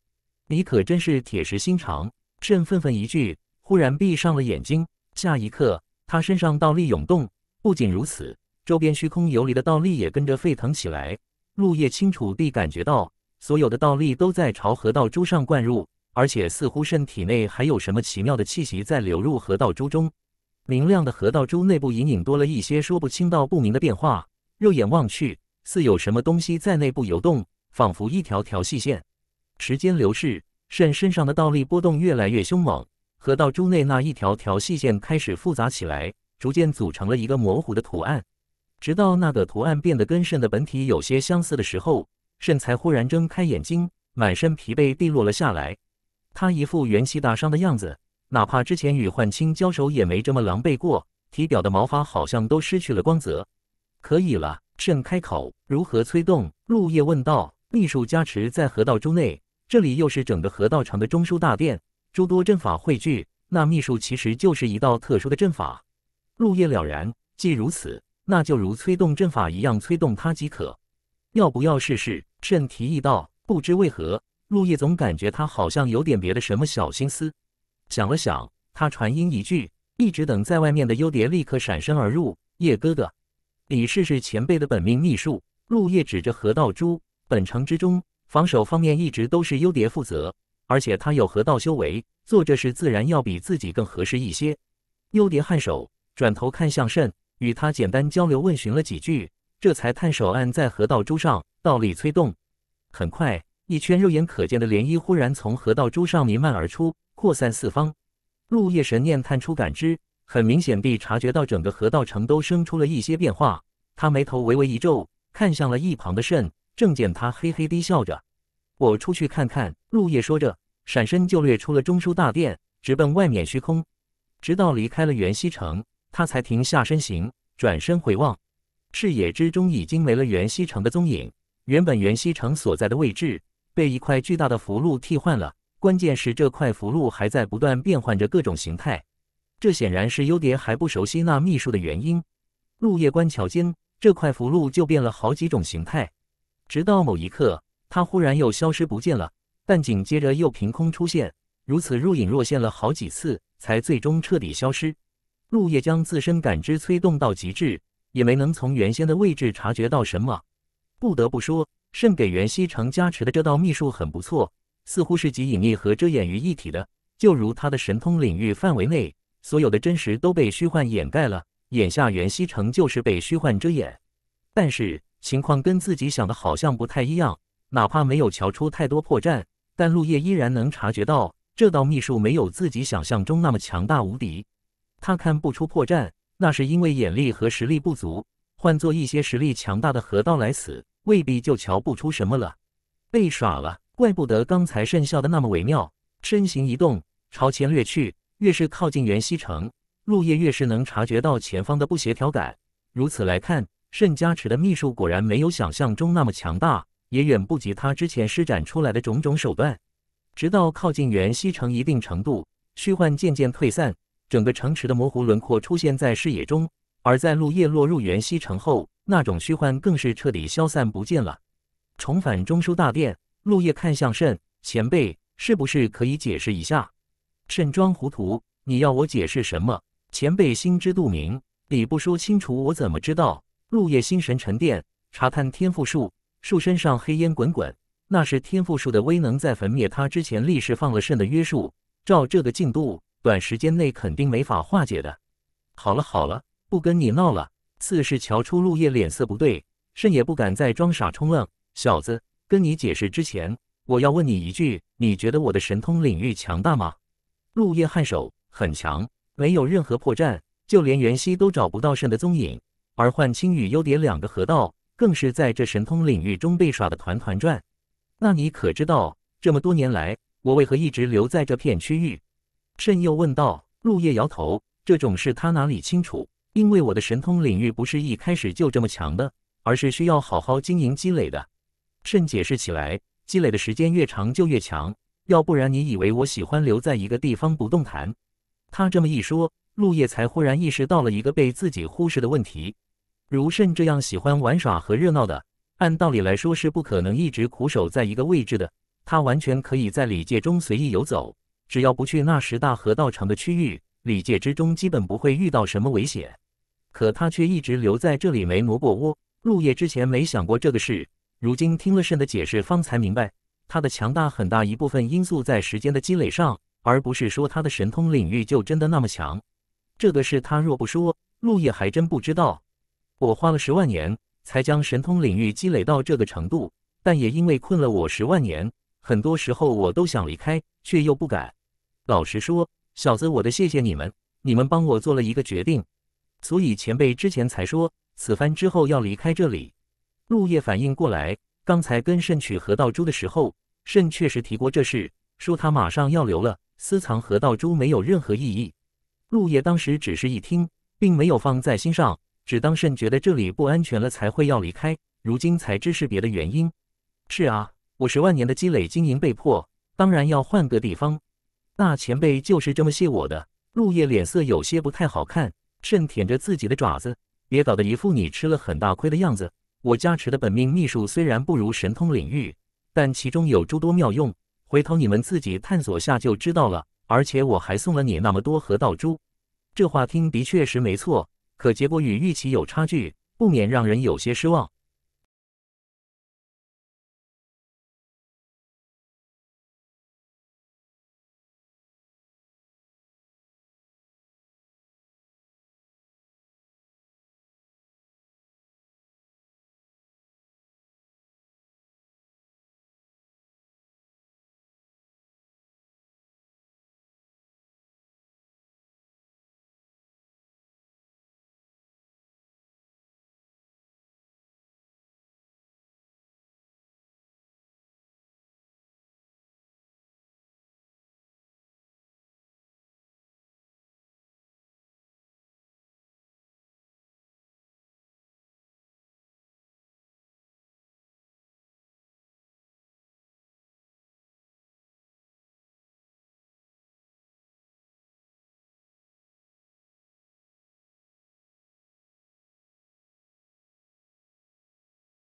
你可真是铁石心肠！朕愤愤一句，忽然闭上了眼睛。下一刻，他身上倒立涌动。不仅如此，周边虚空游离的倒立也跟着沸腾起来。陆叶清楚地感觉到，所有的倒立都在朝河道珠上灌入，而且似乎肾体内还有什么奇妙的气息在流入河道珠中。明亮的河道珠内部隐隐多了一些说不清道不明的变化，肉眼望去似有什么东西在内部游动，仿佛一条条细线。时间流逝，肾身上的倒立波动越来越凶猛，河道珠内那一条条细线开始复杂起来，逐渐组成了一个模糊的图案。直到那个图案变得跟肾的本体有些相似的时候，肾才忽然睁开眼睛，满身疲惫地落了下来，他一副元气大伤的样子。哪怕之前与幻青交手也没这么狼狈过，体表的毛发好像都失去了光泽。可以了，朕开口，如何催动？陆叶问道。秘术加持在河道中内，这里又是整个河道城的中枢大殿，诸多阵法汇聚，那秘术其实就是一道特殊的阵法。陆叶了然，既如此，那就如催动阵法一样催动它即可。要不要试试？朕提议道。不知为何，陆叶总感觉他好像有点别的什么小心思。想了想，他传音一句，一直等在外面的优蝶立刻闪身而入。叶哥哥，李氏是前辈的本命秘术。陆叶指着河道珠，本城之中防守方面一直都是优蝶负责，而且他有河道修为，做这事自然要比自己更合适一些。优蝶颔首，转头看向慎，与他简单交流问询了几句，这才探手按在河道珠上，道力催动。很快，一圈肉眼可见的涟漪忽然从河道珠上弥漫而出。扩散四方，陆叶神念探出感知，很明显地察觉到整个河道城都生出了一些变化。他眉头微微一皱，看向了一旁的慎，正见他嘿嘿地笑着。我出去看看。”陆叶说着，闪身就掠出了中枢大殿，直奔外面虚空。直到离开了元溪城，他才停下身形，转身回望。视野之中已经没了元熙城的踪影，原本元熙城所在的位置被一块巨大的福禄替换了。关键是这块符箓还在不断变换着各种形态，这显然是优蝶还不熟悉那秘术的原因。陆夜观瞧间，这块符箓就变了好几种形态，直到某一刻，它忽然又消失不见了，但紧接着又凭空出现，如此若隐若现了好几次，才最终彻底消失。陆夜将自身感知催动到极致，也没能从原先的位置察觉到什么。不得不说，肾给袁熙成加持的这道秘术很不错。似乎是集隐匿和遮掩于一体的，就如他的神通领域范围内，所有的真实都被虚幻掩盖了。眼下袁熙成就是被虚幻遮掩，但是情况跟自己想的好像不太一样。哪怕没有瞧出太多破绽，但陆夜依然能察觉到这道秘术没有自己想象中那么强大无敌。他看不出破绽，那是因为眼力和实力不足。换做一些实力强大的河道来死，未必就瞧不出什么了。被耍了。怪不得刚才甚笑的那么微妙，身形一动，朝前掠去。越是靠近元熙城，陆叶越是能察觉到前方的不协调感。如此来看，盛家池的秘术果然没有想象中那么强大，也远不及他之前施展出来的种种手段。直到靠近元熙城一定程度，虚幻渐渐退散，整个城池的模糊轮廓出现在视野中。而在陆叶落入元熙城后，那种虚幻更是彻底消散不见了。重返中枢大殿。陆叶看向慎前辈，是不是可以解释一下？慎装糊涂，你要我解释什么？前辈心知肚明，你不说清楚，我怎么知道？陆叶心神沉淀，查看天赋树，树身上黑烟滚滚，那是天赋树的威能在焚灭他之前，立誓放了慎的约束。照这个进度，短时间内肯定没法化解的。好了好了，不跟你闹了。四是瞧出陆叶脸色不对，慎也不敢再装傻充愣，小子。跟你解释之前，我要问你一句：你觉得我的神通领域强大吗？陆叶颔首，很强，没有任何破绽，就连袁熙都找不到肾的踪影。而幻青与幽蝶两个河道，更是在这神通领域中被耍得团团转。那你可知道，这么多年来，我为何一直留在这片区域？慎又问道。陆叶摇头，这种事他哪里清楚？因为我的神通领域不是一开始就这么强的，而是需要好好经营积累的。慎解释起来，积累的时间越长就越强，要不然你以为我喜欢留在一个地方不动弹？他这么一说，陆叶才忽然意识到了一个被自己忽视的问题：如慎这样喜欢玩耍和热闹的，按道理来说是不可能一直苦守在一个位置的。他完全可以在礼界中随意游走，只要不去那十大河道城的区域，礼界之中基本不会遇到什么危险。可他却一直留在这里没挪过窝。陆叶之前没想过这个事。如今听了慎的解释，方才明白，他的强大很大一部分因素在时间的积累上，而不是说他的神通领域就真的那么强。这个事他若不说，陆叶还真不知道。我花了十万年才将神通领域积累到这个程度，但也因为困了我十万年，很多时候我都想离开，却又不敢。老实说，小子，我的谢谢你们，你们帮我做了一个决定，所以前辈之前才说此番之后要离开这里。陆叶反应过来，刚才跟慎取河道珠的时候，慎确实提过这事，说他马上要留了，私藏河道珠没有任何意义。陆叶当时只是一听，并没有放在心上，只当慎觉得这里不安全了才会要离开，如今才知是别的原因。是啊，五十万年的积累经营被迫，当然要换个地方。那前辈就是这么谢我的。陆叶脸色有些不太好看，甚舔着自己的爪子，别搞得一副你吃了很大亏的样子。我加持的本命秘术虽然不如神通领域，但其中有诸多妙用，回头你们自己探索下就知道了。而且我还送了你那么多河道珠，这话听的确实没错，可结果与预期有差距，不免让人有些失望。